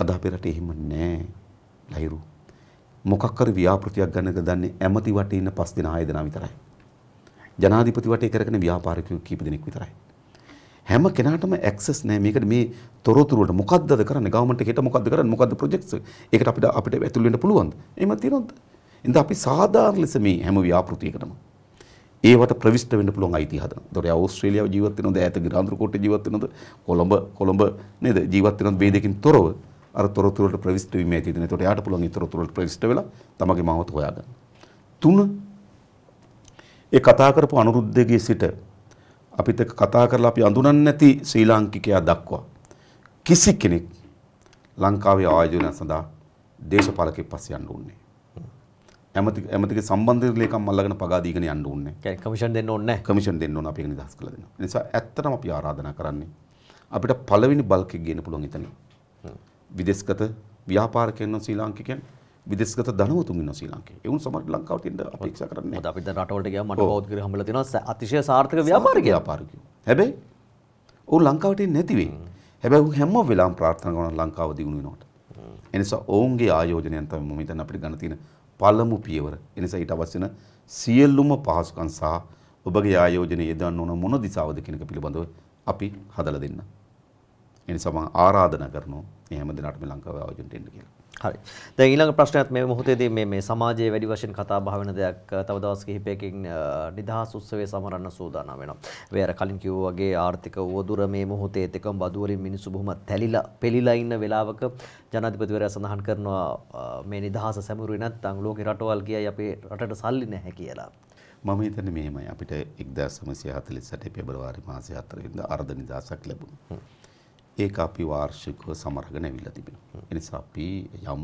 Speaker 2: අද අපේ රටේ එහෙම නැහැ. ලයිරු මොකක් හරි ව්‍යාපෘතියක් ගන්නක දන්නේ ඇමති වටේ ඉන්න පස් දෙනා හය දෙනා විතරයි. ජනාධිපති වටේ කරගෙන ව්‍යාපාරිකයෝ කීප දෙනෙක් විතරයි. හැම කෙනාටම ඇක්සස් නැහැ මේකට මේ තොරතුරු වලට මොකද්ද අද කරන්නේ ගවර්න්මන්ට් එකට මොකද්ද කරන්නේ මොකද්ද ප්‍රොජෙක්ට්ස් ඒකට අපිට අපිට ඇතුල් වෙන්න පුළුවන්ද එහෙම තියෙනවද ඉතින් අපි සාධාරණ ලෙස මේ හැම ව්‍යාපෘතියකටම ඒවට ප්‍රවිෂ්ට වෙන්න පුළුවන් අයිතිය හදන. ඒතොර ඕස්ට්‍රේලියාව ජීවත් වෙනවද ඈත ග්‍රාන්දුර කෝට්ටේ ජීවත් වෙනවද කොළඹ කොළඹ නේද ජීවත් වෙනවද වේදකින් තොරව අර තොරතුරු වලට ප්‍රවිෂ්ඨ වීමේ තියෙන. ඒකට යාට පුළුවන් ඒ තොරතුරු වලට ප්‍රවිෂ්ඨ වෙලා තමගේ මාවත හොයාගන්න. තුන ඒ කතා කරපු අනුරුද්ධගේ සිට අපිට කතා කරලා අපි අඳුනන්නේ නැති ශ්‍රී ලාංකිකයා දක්වා කිසි කෙනෙක් ලංකාවේ ආයෝජනය සඳහා දේශපාලකෙක් පස්සේ යන්න ඕනේ. ඇමති ඇමතිගේ සම්බන්ධ ලේකම් අල්ලගෙන පගා දීගෙන යන්න ඕනේ. ඒ කමිෂන් දෙන්න ඕනේ නැහැ. කමිෂන් දෙන්න ඕන අපි ඒක නිදහස් කරලා දෙනවා. ඒ නිසා ඇත්තටම අපි ආරාධනා කරන්නේ අපිට පළවෙනි බල්ක් එක ගේන්න පුළුවන් එතන. විදෙස්ගත ව්‍යාපාරකයන්ව ශ්‍රී ලාංකිකයන් විදෙස්ගත ධනවතුන් ඉන්නවා ශ්‍රී ලංකාවේ. ඒවුන් සමහර ලංකාවට ඉන්න අපේක්ෂා කරන්නේ නැහැ. මොකද අපිට දැන් රටවලට ගියාම මට බෞද්ධකර හම්බලා
Speaker 3: තියෙනවා අතිශය සාර්ථක ව්‍යාපාරිකයෝ. ව්‍යාපාරිකයෝ.
Speaker 2: හැබැයි ඔවුන් ලංකාවට එන්නේ නැති වෙයි. හැබැයි ඔවුන් හැම වෙලාවෙම ප්‍රාර්ථනා කරනවා ලංකාව දියුණු වෙනවට. එනිසා ඔවුන්ගේ ආයෝජනයන් තමයි මම හිතන්නේ අපිට ගන්න තියෙන පළමු පියවර. එනිසා ඊට අවශ්‍ය වෙන සියලුම පහසුකම් සහ ඔබගේ ආයෝජනයේ යොදන්න ඕන මොන දිශාවද කියන එක පිළිබඳව අපි හදලා දෙන්න. එනිසා මම ආරාධනා කරනවා මේ හැම දිනකටම ලංකාව ආයෝජනට එන්න කියලා. හරි. දැන් ඊළඟ ප්‍රශ්නයත්
Speaker 3: මේ මොහොතේදී මේ මේ සමාජයේ වැඩි වශයෙන් කතා බහ වෙන දෙයක් තව දවස් කිහිපයකින් නිදහස් උත්සවය සමරන්න සූදානම් වෙනවා. මේ අර කලින් කිව්වා වගේ ආර්ථික උවදුර මේ මොහොතේ තකම් බදු වලින් මිනිස්සු බොහොම තැලිලා පෙලිලා ඉන්න වෙලාවක ජනාධිපතිවරයා සඳහන් කරනවා මේ නිදහස
Speaker 2: සැමරුවේ නැත්නම් ලෝකේ රටවල්
Speaker 3: ගියයි අපේ රටට සල්ලි නැහැ කියලා.
Speaker 2: මම හිතන්නේ මෙහෙමයි අපිට 1948 පෙබරවාරි මාසේ 4 වෙනිදා අර්ධ නිදහසක් ලැබුණා. ඒක අපි වාර්ෂිකව සමරගෙන ඇවිල්ලා තිබෙනවා. ඒ නිසා අපි යම්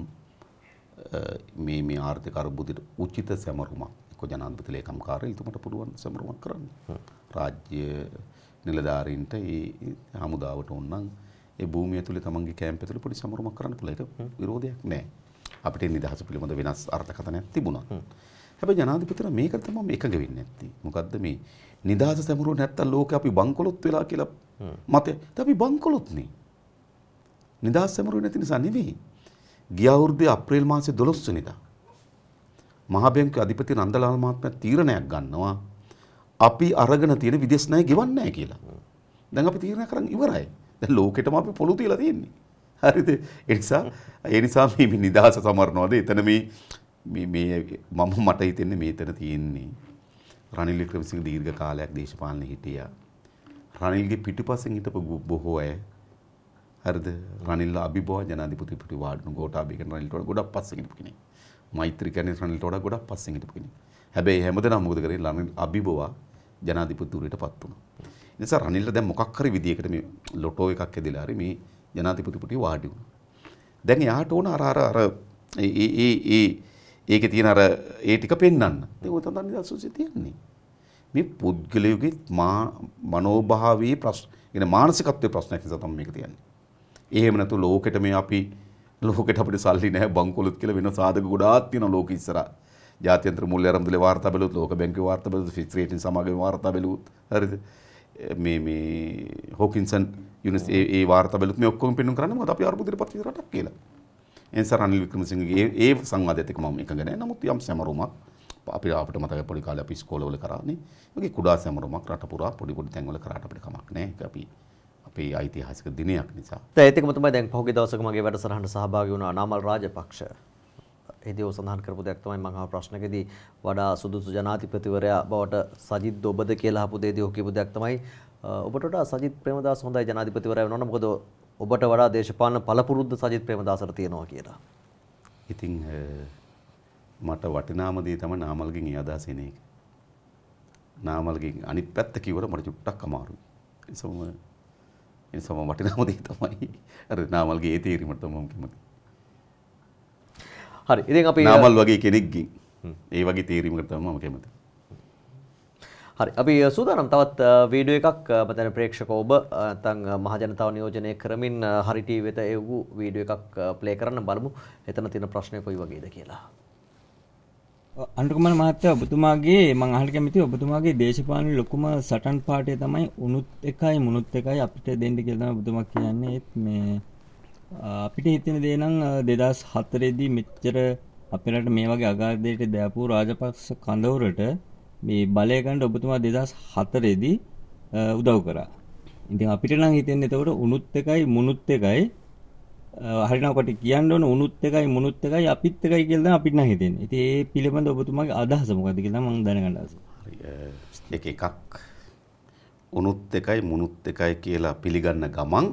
Speaker 2: මේ මේ ආර්ථික අර්බුදයට උචිත සැමරුමක් එක්ක ජනාධිපති ලේකම්කාරය ඉදමට පුළුවන් සැමරුමක් කරන්න. රාජ්‍ය නිලධාරීන්ට ඒ හමුදාවට ඕනනම් ඒ භූමිය තුල තමන්ගේ කැම්ප් ඇතුළේ පොඩි සැමරුමක් කරන්න පුළුවන්. ඒක විරෝධයක් නෑ. අපිට නිදහස පිළිබඳ වෙනස් අර්ථකථනයක් තිබුණා. හැබැයි ජනාධිපතිතුමා මේක තමයි එකඟ වෙන්නේ නැත්තේ. මොකද්ද මේ නිදහස සැමරුව නැත්තම් ලෝකේ අපි බංකොලොත් වෙලා කියලා මතය. අපි බංකොලොත්නේ. නිදහස සැමරුවේ නැති නිසා නෙවෙයි. ගිය අවුරුද්දේ අප්‍රේල් මාසේ 12 වෙනිදා මහ බැංකු අධිපති නන්දලාල් මහත්මයා තීරණයක් ගන්නවා අපි අරගෙන තියෙන විදේශ ණය ගෙවන්නේ නැහැ කියලා. දැන් අපි තීරණය කරන් ඉවරයි. දැන් ලෝකෙටම අපි පොළු තියලා තියෙන්නේ. හරිද? ඒ නිසා ඒ නිසා මේ නිදහස සමරනවාද? එතන මේ මම මට හිතෙන්නේ මේතර තියෙන්නේ රනිල් වික්‍රමසිංහ දීර්ඝ කාලයක් දේශපාලනේ හිටියා. රනිල්ගේ පිටුපසින් හිටපු බොහෝ අය හරිද රනිල් අභිභවා ජනාධිපති පිටු වාඩුණු ගෝඨාභය කියන රනිල්ට වඩා ගොඩක් පස්සෙන් හිටපු කෙනෙක්. මෛත්‍රී කියන්නේ රනිල්ට වඩා ගොඩක් පස්සෙන් හිටපු කෙනෙක්. හැබැයි හැමදෙනාම මොකද කරේ රනිල් අභිභවා ජනාධිපතිවරයට පත් වුණා. ඒ නිසා රනිල්ට දැන් මොකක් හරි විදියකට මේ ලොටෝ එකක් ඇදලා හරි මේ ජනාධිපති පිටු වාඩි වුණා. දැන් එයාට ඕන අර අර අර ඒ ඒ ඒ ඒකේ තියෙන අර ඒ ටික පෙන්වන්න. ඉතින් ඔය තමයි නිදර්ශනසේ තියන්නේ. මේ පුද්ගලයාගේ මා මනෝභාවයේ ප්‍රශ්න, يعني මානසිකත්වයේ ප්‍රශ්නයක් නිසා තමයි මේක තියන්නේ. එහෙම නැතු ලෝකෙට මේ අපි ලෝකෙට අපිට සල්ලි නැහැ බංකොලොත් කියලා වෙන සාධක ගොඩාක් තියෙනවා ලෝකෙ ඉස්සරහා. ජාත්‍යන්තර මුල්‍ය ආරම්භදලේ වාර්තා බැලුවොත්, ලෝක බැංකුවේ වාර්තා බැලුවොත්, ෆික්ස් රේටින් සමාගමේ වාර්තා බැලුවොත්, හරිද? මේ මේ හොකින්සන් යුනිස් ඒ ඒ වාර්තා බැලුවොත් මේ ඔක්කොම පෙන්වන්න කරන්නේ මොකද අපි අර්බුදයට පත් වෙන රටක් කියලා. එනිසා රනිල් වික්‍රමසිංහගේ ඒ සංවාදයත් එක්ක මම එකඟ නැහැ. නමුත් යම් සැමරුමක් අපිට අපිට මතකයි පොඩි කාලේ අපි ඉස්කෝලවල කරානේ. ඒකේ කුඩා සැමරුමක් රට පුරා පොඩි පොඩි තැන්වල කරාට අපිට කමක් නැහැ. ඒක අපි අපේ ඓතිහාසික දිනයක් නිසා. ඒතිකම තමයි දැන් පහුගිය
Speaker 3: දවසක මගේ වැඩසටහනට සහභාගී වුණ අනාමල් රාජපක්ෂ. එදී ඔය සඳහන් කරපු දෙයක් තමයි මම අහන ප්‍රශ්නකදී වඩා සුදුසු ජනාධිපතිවරයා බවට සජිත් ඔබද කියලා අහපු දෙයදී ඔය කියපු දෙයක් තමයි ඔබට වඩා සජිත් ප්‍රේමදාස හොඳයි ජනාධිපතිවරයා වෙනවා නම් මොකද ඔබට වඩා දේශපාලන පළපුරුද්ද සජිත් ප්‍රේමදාසට තියෙනවා කියලා.
Speaker 2: ඉතින් මට වටිනාම දේ තමයි නාමල්ගෙන් ඒ අදහස එන එක. නාමල්ගෙන් අනිත් පැත්ත කිව්වොත් මට චුට්ටක් අමාරුයි. එසම එසම වටිනාම දේ තමයි අර නාමල්ගේ ඒ තීරීමට තමයි මම කැමති.
Speaker 3: හරි. ඉතින් අපි නාමල්
Speaker 2: වගේ කෙනෙක්ගෙන් ඒ වගේ තීරීමකට තමයි මම කැමති. හරි
Speaker 3: අපි සූදානම් තවත් වීඩියෝ එකක් මතන ප්‍රේක්ෂක ඔබ නැත්නම් මහජනතාව නියෝජනය කරමින් හරි ටීවී වෙත එවූ වීඩියෝ එකක් ප්ලේ කරන්න බලමු. එතන තියෙන ප්‍රශ්නේ කොයි වගේද කියලා. අනුරකුමාර මහත්තයා ඔබතුමාගේ මම අහන්න කැමතියි ඔබතුමාගේ දේශපාලන ලොකුම සටන් පාඩේ තමයි උනුත් එකයි මුනුත් එකයි අපිට දෙන්න කියලා තමයි ඔබතුමා කියන්නේ. ඒත් මේ අපිට හිතෙන දේ නම් 2004 දී මෙච්චර අපේ රට මේ වගේ අගාධයට දැපූ රාජපක්ෂ කඳවුරට මේ බලය ගන්න ඔබතුමා 2004 දී උදව් කරා. ඉතින් අපිට නම් හිතෙන්නේ එතකොට උණුත් එකයි මුණුත් එකයි හරිනම් කොට කියන්න ඕන උණුත් එකයි මුණුත් එකයි අපිත් එකයි කියලා තමයි අපිට නම් හිතෙන්නේ. ඉතින් ඒ පිළිබඳ ඔබතුමාගේ අදහස මොකද්ද කියලා මම දැනගන්න ආසයි.
Speaker 2: එක එකක් උණුත් එකයි මුණුත් එකයි කියලා පිළිගන්න ගමන්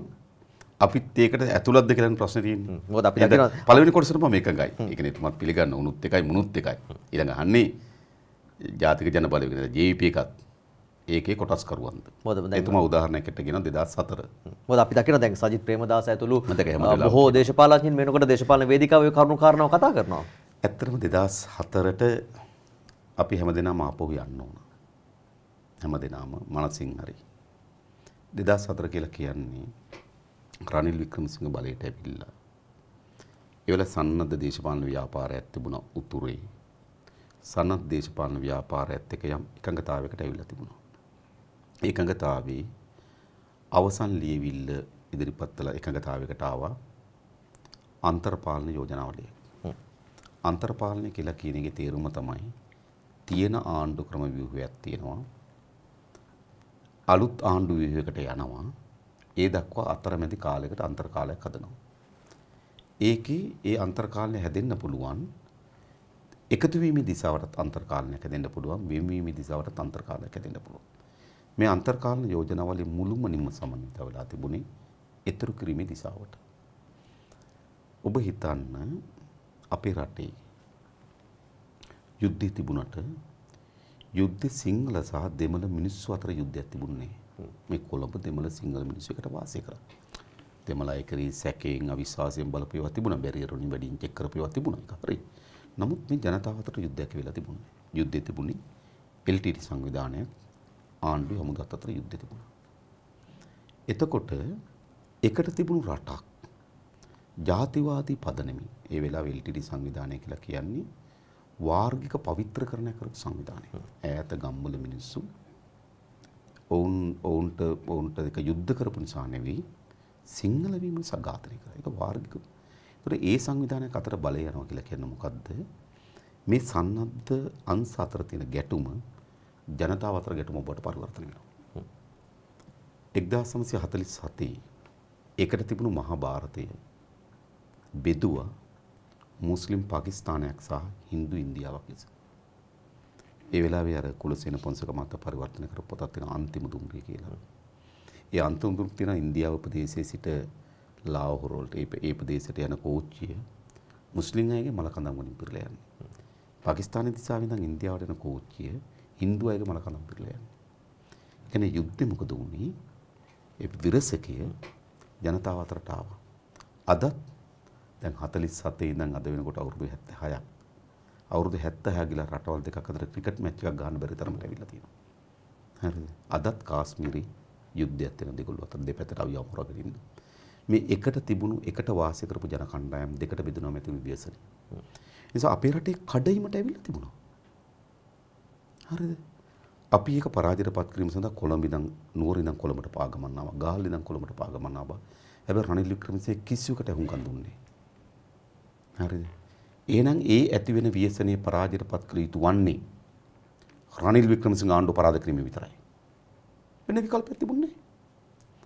Speaker 2: අපිත් ඒකට ඇතුළත්ද කියලා ප්‍රශ්නේ තියෙන්නේ. මොකද අපි දකිනවා පළවෙනි කොටසට මම එකඟයි. ඒ කියන්නේ තුමත් පිළිගන්න උණුත් එකයි මුණුත් එකයි. ඊළඟ අහන්නේ ජාතික ජනබලය වෙන ජීවිප එකත් ඒකේ කොටස් කරුවන්ද එතුමා උදාහරණයකට ගෙන 2004 මොකද
Speaker 3: අපි දකින දැන් සජිත් ප්‍රේමදාස ඇතුළු බොහෝ දේශපාලඥයින් මේනකොට දේශපාලන වේදිකාවේ කරුණු කාරණා කතා කරනවා
Speaker 2: ඇත්තටම 2004ට අපි හැමදෙනාම ආපහු යන්න ඕන හැමදෙනාම මනසින් හරි 2004 කියලා කියන්නේ රනිල් වික්‍රමසිංහ බලයට ඇවිල්ලා ඒවල සන්නද්ධ දේශපාලන ව්‍යාපාරයක් තිබුණා උතුරේ සනත් දේශපාලන ව්‍යාපාරයත් එක්ක යම් එකඟතාවයකට ඇවිල්ලා තිබුණා. ඒ එකඟතාවේ අවසන් ලියවිල්ල ඉදිරිපත් කළ එකඟතාවයකට ආවා අන්තර්පාලන යෝජනාවලිය. අන්තර්පාලනය කියලා කියන එකේ තේරුම තමයි තියෙන ආණ්ඩු ක්‍රම ව්‍යුහයක් තියෙනවා. අලුත් ආණ්ඩු ව්‍යුහයකට යනවා. ඒ දක්වා අතරමැදි කාලයකට අන්තර්කාලයක් හදනවා. ඒකේ ඒ අන්තර්කාලය හැදෙන්න පුළුවන් එකතු වීමේ දිශාවටත් අන්තර්කාලනයක දෙන්න පුළුවන් වෙන්වීමේ දිශාවටත් අන්තර්කාලනයක දෙන්න පුළුවන් මේ අන්තර්කාලන යෝජනාවලිය මුළුමනින්ම සමන්විත වෙලා තිබුණේ ඊතුරු කිරීමේ දිශාවට ඔබ හිතන්න අපේ රටේ යුද්ධ තිබුණට යුද්ධ සිංහල සහ දෙමළ මිනිස්සු අතර යුද්ධයක් තිබුණේ මේ කොළඹ දෙමළ සිංහල මිනිස්සු එකට වාසය කරා දෙමළ අය කරේ සැකයෙන් අවිශ්වාසයෙන් බලපෑවා තිබුණා බැරියරුනි වැඩිින් චෙක් කරපේවා තිබුණා ඒක හරියි නමුත් මේ ජනතාව අතර යුද්ධයක් වෙලා තිබුණේ. යුද්ධය තිබුණේ LTT සංවිධානයක් ආණ්ඩුවේ හමුදාත් අතර යුද්ධය තිබුණා. එතකොට එකට තිබුණු රටක් ජාතිවාදී පදනමි. ඒ වෙලාවේ LTT සංවිධානය කියලා කියන්නේ වාර්ගික පවිත්‍රකරණය කරපු සංවිධානයක්. ඈත ගම්වල මිනිස්සු ඔවුන් ඔවුන්ට ඔවුන්ට එක යුද්ධ කරපු නිසා නෙවෙයි සිංහල වීම සඝාතනය කරා. ඒක වාර්ගික ඒතර ඒ සංවිධානයක අතර බලය යනවා කියලා කියන්නේ මොකද්ද? මේ සන්නද්ධ අංශ අතර තියෙන ගැටුම ජනතාව අතර ගැටුම බවට පරිවර්තනය වෙනවා. 1947 ඒකට තිබුණු මහා ಭಾರತය බෙදුවා මුස්ලිම් පාකිස්තානයක් සහ Hindu ඉන්දියාවක් ලෙස. ඒ වෙලාවේ අර කුලසේන පොන්සේක මත පරිවර්තන කරපු පොතක් තියෙන අන්තිම දුම්රිය කියලා. ඒ අන්තිම දුම්රිය තියෙන ඉන්දියාව ප්‍රදේශයේ සිට ලාහුරෝල්ට ඒ ප්‍රදේශයට යන කෝච්චිය මුස්ලිම් අයගේ මලකඳන් වලින් පිරලා යන්නේ. පාකිස්තානයේ දිසාවෙන් ඉඳන් ඉන්දියාවට යන කෝච්චිය Hindu අයගේ මලකඳන් පිරලා යන්නේ. ඒ කියන්නේ යුද්ධෙ මොකද වුනේ? ඒ විරසකය ජනතාව අතරට ආවා. අදත් දැන් 47 ඉඳන් අද වෙනකොට අවුරුදු 76ක්. අවුරුදු 76 ගිලා රටවල් දෙකක් අතර ක්‍රිකට් මැච් එකක් ගන්න බැරි තරමට ඇවිල්ලා තියෙනවා. හරිද? අදත් කාශ්මීරි යුද්ධයත් වෙන දෙකොල්ලෝ අතර දෙපැත්තට අවියවම හොරගෙන ඉන්නවා. මේ එකට තිබුණු එකට වාසය කරපු ජන කණ්ඩායම් දෙකට බෙදුණා මේ තිබුණු ව්‍යසනය. ඒ නිසා අපේ රටේ කඩයිමට ඇවිල්ලා තිබුණා. හරිද? අපි ඒක පරාජයටපත් කිරීම සඳහා කොළඹ ඉඳන් නුවර ඉඳන් කොළඹට පාගමන් ආවා. ගාල්ල ඉඳන් කොළඹට පාගමන් ආවා. හැබැයි රනිල් වික්‍රමසිංහ කිසිවකට හුඟන් දුන්නේ. හරිද? එහෙනම් ඒ ඇති වෙන ව්‍යසනයේ පරාජයටපත් කළ යුතු වන්නේ රනිල් වික්‍රමසිංහ ආණ්ඩුව පරාද කිරීම විතරයි. වෙන විකල්පයක් තිබුණේ නැහැ.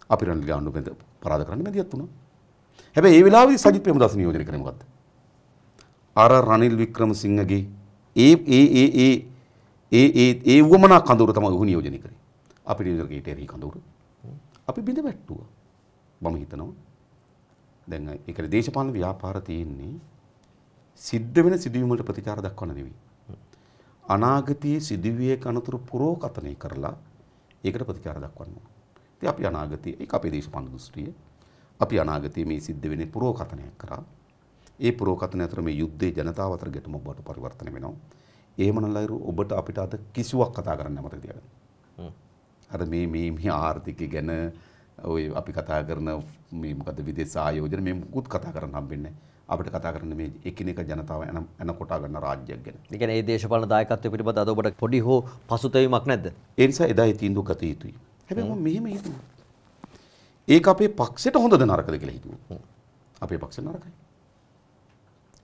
Speaker 2: අපි රනිල් ගාණ්ඩු මැද පරාද කරන්න මැදිහත් වුණා. හැබැයි ඒ වෙලාවේදී සජිත් ප්‍රේමදාස නියෝජනය කරේ මොකද්ද? අර රනිල් වික්‍රමසිංහගේ ඒ ඒ ඒ ඒ ඒ ඒ ඒ වමනා කඳවුර තමයි ඔහු නියෝජනය කරේ. අපි නියෝජකගේ ටෙරි කඳවුර. අපි බිඳ වැට්ටුවා. මම හිතනවා දැන් ඒකේ දේශපාලන ව්‍යාපාර තියෙන්නේ සිද්ධ වෙන සිදුවීම් වලට ප්‍රතිචාර දක්වන නෙවෙයි. අනාගතයේ සිදුවියක අනතුරු පුරෝකථනය කරලා ඒකට ප්‍රතිචාර දක්වන්න ඕන. ඉතින් අපි අනාගතයේ ඒක අපේ දේශපාලන දෘෂ්ටිය. අපි අනාගතයේ මේ සිද්ධ වෙන්නේ පුරෝකථනයක් කරා. ඒ පුරෝකථන අතර මේ යුද්ධයේ ජනතාව අතර ගැටුම බවට පරිවර්තනය වෙනවා. එහෙම නැලයිරු ඔබට අපිට අද කිසිවක් කතා කරන්න නැමත තියාගන්න. අර මේ මේ මේ ආර්ථිකය ගැන ඔය අපි කතා කරන මේ මොකද විදේශ ආයෝජන මේ මුකුත් කතා කරන්න හම්බෙන්නේ නැහැ. අපිට කතා කරන්න මේ එකිනෙක ජනතාව එන එන කොටා ගන්න රාජ්‍යයක් ගැන. ඒ කියන්නේ මේ දේශපාලන දායකත්වය පිළිබඳ අද ඔබට පොඩි හෝ පසුතැවීමක් නැද්ද? ඒ නිසා එදා ඒ තීන්දුව ගත යුතුයි. හැබැයි මම මෙහෙම හිතුවා. ඒක අපේ පක්ෂයට හොඳද නරකද කියලා හිතුවා. අපේ පක්ෂය නරකයි.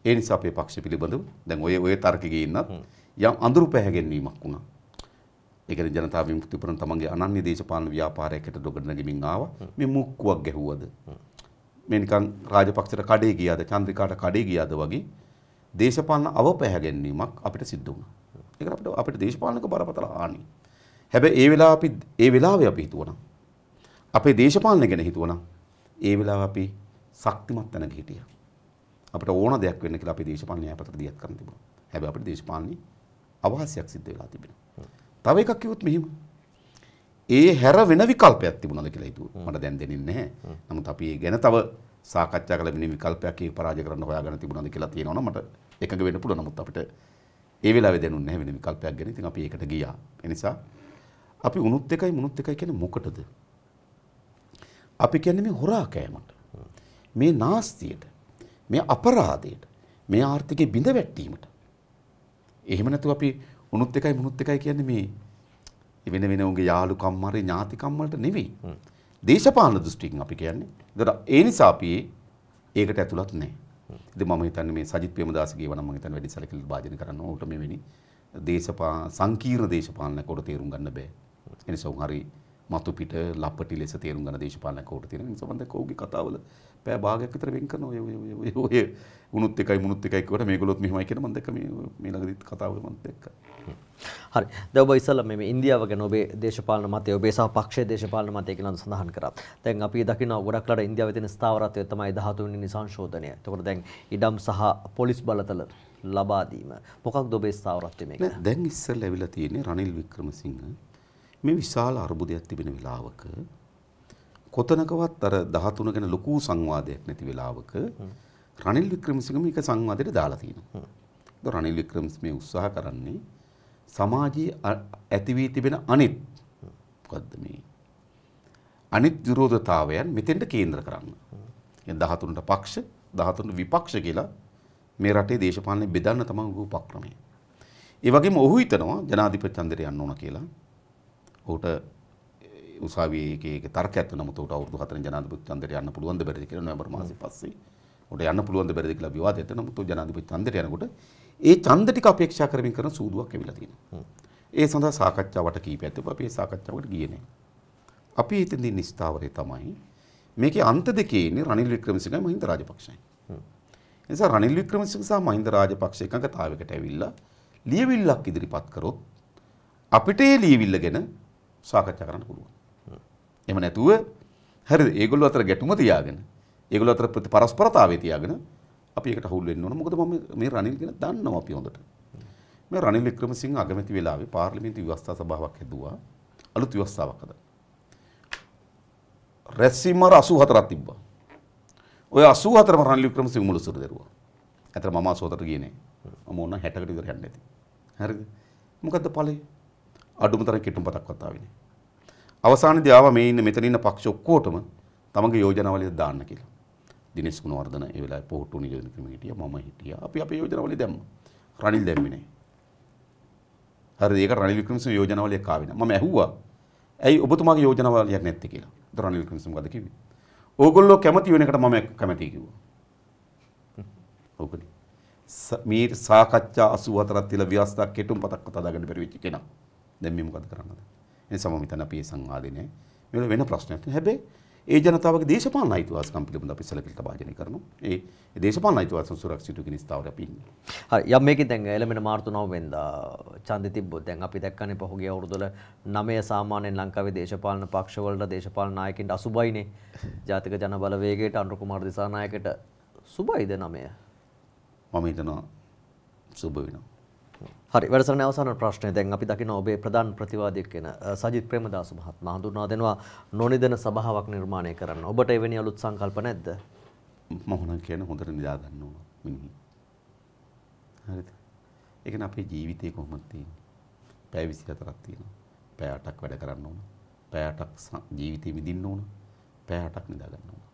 Speaker 2: ඒ නිසා අපේ පක්ෂය පිළිබඳව දැන් ඔය ඔය තර්කයේ ඉන්නත් යම් අඳුරු පැහැගෙනීමක් වුණා. ඒ කියන්නේ ජනතා විමුක්ති පුරන් තමන්ගේ අනන්‍ය දේශපාලන ව්‍යාපාරයකට දොඩනගමින් ආවා. මේ මුක්කුවක් ගැහුවද? මේ නිකන් රාජපක්ෂට කඩේ ගියාද? චන්ද්‍රිකාට කඩේ ගියාද වගේ දේශපාලන අවපැහැගෙනීමක් අපිට සිද්ධ වුණා. ඒක අපිට අපිට දේශපාලනක බරපතල ආණි. හැබැයි ඒ වෙලාව අපි ඒ වෙලාවේ අපි හිතුවනම් අපේ දේශපාලන ගැන හිතුවනම් ඒ වෙලාව අපි ශක්තිමත් තැනක හිටියා. අපිට ඕන දෙයක් වෙන්න කියලා අපේ දේශපාලන න්‍යායපත්‍ර දියත් කරන්න තිබුණා. හැබැයි අපිට දේශපාලනේ අවහසයක් සිද්ධ වෙලා තිබෙනවා. තව එකක් කිව්වොත් මෙහෙම. ඒ හැර වෙන විකල්පයක් තිබුණාද කියලා හිතුවා. මට දැන් දැනෙන්නේ නැහැ. නමුත් අපි ඒ ගැන තව සාකච්ඡා කළ මිනි විකල්පයක් ඒ පරාජය කරන්න හොයාගෙන තිබුණාද කියලා තියෙනවා මට එකඟ වෙන්න පුළුවන්. නමුත් අපිට ඒ වෙලාවේ දැනුන්නේ නැහැ වෙන විකල්පයක් ගැන. ඉතින් අපි ඒකට ගියා. ඒ නිසා අපි උනුත් දෙකයි මුනුත් දෙකයි කියන්නේ මොකටද? අපි කියන්නේ මේ හොරා කෑමට. මේ නාස්තියට. මේ අපරාධයට. මේ ආර්ථිකේ බිඳ වැටීමට. එහෙම නැතුව අපි උනුත් දෙකයි මුනුත් දෙකයි කියන්නේ මේ වෙන වෙන උන්ගේ යාළු කම්මරේ ඥාති කම්මලට නෙවෙයි. දේශපාලන දෘෂ්ටියකින් අපි කියන්නේ. ඒතර ඒ නිසා අපි ඒකට ඇතුළත් නැහැ. ඉතින් මම හිතන්නේ මේ සජිත් ප්‍රේමදාසගේ වනම් මම හිතන්නේ වැඩි සැලකිලි භාජනය කරන්න ඕකට මෙවැනි දේශපා සංකීර්ණ දේශපාලනයක් උඩ තේරුම් ගන්න බෑ. එනි සවහරි මතු පිට ලපටි ලෙස තේරුම් ගන්න දේශපාලන කෝට තියෙන නිසා මම කෝගේ කතාවල පෑ භාගයක් විතර වෙන් කරන ඔය ඔය ඔය උණුත් එකයි මුණුත් එකයි කියවට මේගොල්ලොත් මෙහෙමයි කියන මම දැක්ක මේ මේ ළඟදිත් කතාවල මම දැක්කා. හරි. දැන් ඔබ ඉස්සලා මේ ඉන්දියාව ගැන ඔබේ
Speaker 3: දේශපාලන මතය ඔබේ සහ පක්ෂයේ දේශපාලන මතය කියලා සඳහන් කරා. දැන් අපි දකින ගොඩක් ලඩ ඉන්දියාවේ තියෙන ස්ථාවරත්වය තමයි 13 වෙනි සංශෝධනය. එතකොට දැන් ඉඩම් සහ පොලිස් බලතල ලබා
Speaker 2: දීම. මොකක්ද ඔබේ ස්ථාවරත්වය මේක? දැන් ඉස්සලා ඇවිල්ලා තියෙන්නේ රනිල් වික්‍රමසිංහ මේ විශාල අර්බුදයක් තිබෙන වෙලාවක කොතනකවත් අර 13 ගැන ලොකු සංවාදයක් නැති වෙලාවක රනිල් වික්‍රමසිංහ මේක සංවාදයට දාලා තියෙනවා. ඒක රනිල් වික්‍රමසිංහ මේ උත්සාහ කරන්නේ සමාජයේ ඇති වී තිබෙන අනිත් මොකද්ද මේ අනිත් විරෝධතාවයන් මෙතෙන්ට කේන්ද්‍ර කරන්න. يعني 13ට පක්ෂ 13ට විපක්ෂ කියලා මේ රටේ දේශපාලනේ බෙදන්න තමයි උපක්‍රමය. ඒ වගේම ඔහු හිතනවා ජනාධිපති චන්දරේ යන්න ඕන කියලා. ඌට උසාවියේ එක එක තර්ක ඇත්ත නමුත් ඌට අවුරුදු 4 ජනාධිපති චන්දරේ යන්න පුළුවන් ද බැරිද කියලා නොවැම්බර් මාසෙ පස්සේ ඌට යන්න පුළුවන් ද බැරිද කියලා විවාදය ඇත්ත නමුත් ජනාධිපති චන්දරේ යනකොට ඒ ඡන්ද ටික අපේක්ෂා කරමින් කරන සූදුවක් ඇවිල්ලා තියෙනවා. ඒ සඳහා සාකච්ඡාවට කීපයක් තිබ්බා. අපි ඒ සාකච්ඡාවකට ගියේ නැහැ. අපි හිතින් දින ස්ථාවරය තමයි මේකේ අන්ත දෙකේ ඉන්නේ රනිල් වික්‍රමසිංහ මහින්ද රාජපක්ෂයි.
Speaker 3: ඒ
Speaker 2: නිසා රනිල් වික්‍රමසිංහ සහ මහින්ද රාජපක්ෂ එකඟතාවයකට ඇවිල්ලා ලියවිල්ලක් ඉදිරිපත් කරොත් අපිට ඒ ලියවිල්ල ගැන සාකච්ඡා කරන්න පුළුවන්. එහෙම නැතුව හරිද? ඒගොල්ලෝ අතර ගැටුම තියාගෙන, ඒගොල්ලෝ අතර පරස්පරතාවය තියාගෙන අපි ඒකට හවුල් වෙන්න ඕන. මොකද මම මේ රනිල් ගැන දන්නවා අපි හොඳට. මේ රනිල් වික්‍රමසිංහ අගමැති වෙලාවේ පාර්ලිමේන්තු ව්‍යවස්ථා සභාවක් හැදුවා. අලුත් ව්‍යවස්ථාවක් හදා. රැස්වීමර 84ක් තිබ්බා. ඔය 84ම රනිල් වික්‍රමසිංහ මුලසුර දරුවා. ඇතර මම 84ට ගියේ නෑ. මම ඕන 60කට විතර යන්න ඇති. හරිද? මොකද්ද ඵලය? අඩුම තරම් කිටුම්පතක් වත්තා වෙන්නේ. අවසානයේදී ආවා මේ ඉන්න මෙතන ඉන්න පක්ෂ ඔක්කොටම තමන්ගේ යෝජනාවලිය දාන්න කියලා. දිනේශ් ගුණවර්ධන ඒ වෙලාවේ පොහොට්ටු නියෝජන ක්‍රමේ හිටියා මම හිටියා. අපි අපේ යෝජනාවලිය දැම්මා. රනිල් දැම්මේ නැහැ. හරිද? ඒක රනිල් වික්‍රමසිංහ යෝජනාවලිය කාවිනා. මම ඇහුවා ඇයි ඔබතුමාගේ යෝජනාවලියක් නැත්තේ කියලා. ඒතර රනිල් වික්‍රමසිංහ මොකද කිව්වේ? ඕගොල්ලෝ කැමති වෙන එකට මම කැමතියි කිව්වා. ඕකනේ. මේ සාකච්ඡා 84ක් තියලා ව්‍යවස්ථා කෙටුම් පතක් කතා දාගන්න බැරි වෙච්ච කෙනා. දැන් මේ මොකද කරන්නද? එනිසා මම හිතන්නේ අපි මේ සංවාදනේ මේ වෙන ප්‍රශ්නයක්. හැබැයි ඒ ජනතාවගේ දේශපාලන අයිතිවාසිකම් පිළිබඳ අපි සැලකිලි තබාගෙන කරනවා. ඒ දේශපාලන අයිතිවාසිකම් සුරක්ෂිත කියන ස්ථාවරය අපි ඉන්නේ. හරි යම් මේකෙන්
Speaker 3: දැන් එළමෙන මාර්තු 9 වෙනිදා ඡන්දෙ තිබ්බොත් දැන් අපි දැක්කනේ පහුගිය අවුරුදු වල 9 සාමාන්‍යයෙන් ලංකාවේ දේශපාලන පක්ෂවල දේශපාලන නායකින්ට 80යිනේ. ජාතික ජනබලවේගයට අනුර කුමාර දිසානායකට සුබයිද 9? මම හිතනවා සුබ වෙනවා. හරි වැඩසටහන අවසාන ප්‍රශ්නය දැන් අපි දකින ඔබේ ප්‍රධාන ප්‍රතිවාදියෙක් වෙන සජිත් ප්‍රේමදාස මහත්මයා හඳුන්වා දෙනවා නොනිදන සභාවක් නිර්මාණය කරන්න. ඔබට එවැනි අලුත් සංකල්ප නැද්ද?
Speaker 2: මම නම් කියන හොඳට නිදා ගන්න ඕන මිනිහ. හරිද? ඒ කියන්නේ අපේ ජීවිතේ කොහොමද තියෙන්නේ? පැය 24ක් තියෙනවා. පැය 8ක් වැඩ කරන්න ඕන. පැය 8ක් ජීවිතේ විඳින්න ඕන. පැය 8ක් නිදා ගන්න ඕන.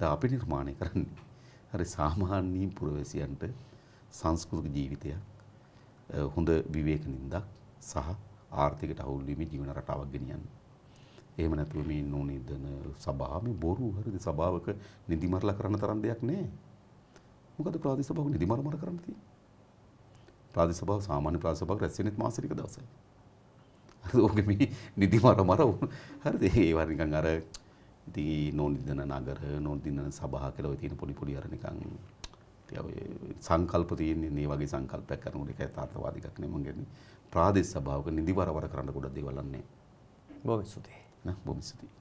Speaker 2: දැන් අපි නිර්මාණය කරන්නේ හරි සාමාන්‍යයෙන් පුරවැසියන්ට සංස්කෘතික ජීවිතයක් හොඳ විවේක නින්දක් සහ ආර්ථිකට අවුල් වීමේ ජීවන රටාවක් ගෙනියන්න. එහෙම නැතුව මේ නෝනිදන සභාව මේ බොරු හරිද සභාවක නිදිමරලා කරන තරම් දෙයක් නෑ. මොකද ප්‍රාදේශීය සභාවක නිදිමරමර කරන්න තියෙන්නේ. ප්‍රාදේශීය සභාව සාමාන්‍ය ප්‍රාදේශීය සභාවක් රැස් වෙන්නේ මාස ටික දවසයි. හරිද? ඕකේ මේ නිදිමරමර හරිද? ඒවා නිකන් අර ඉතින් නෝනිදන නගර නෝනිදන සභාව කියලා ඔය තියෙන පොඩි පොඩි අර නිකන් සංකල්ප තියෙන්නේ මේ වගේ සංකල්පයක් කරනකොට ඒක යථාර්ථවාදී එකක් නෙමෙයි මං කියන්නේ ප්‍රාදේශ සභාවක නිදිවරවර කරන්න ගොඩක් දේවල් නැහැ. බොහොම ස්තුතියි. නේ බොහොම ස්තුතියි.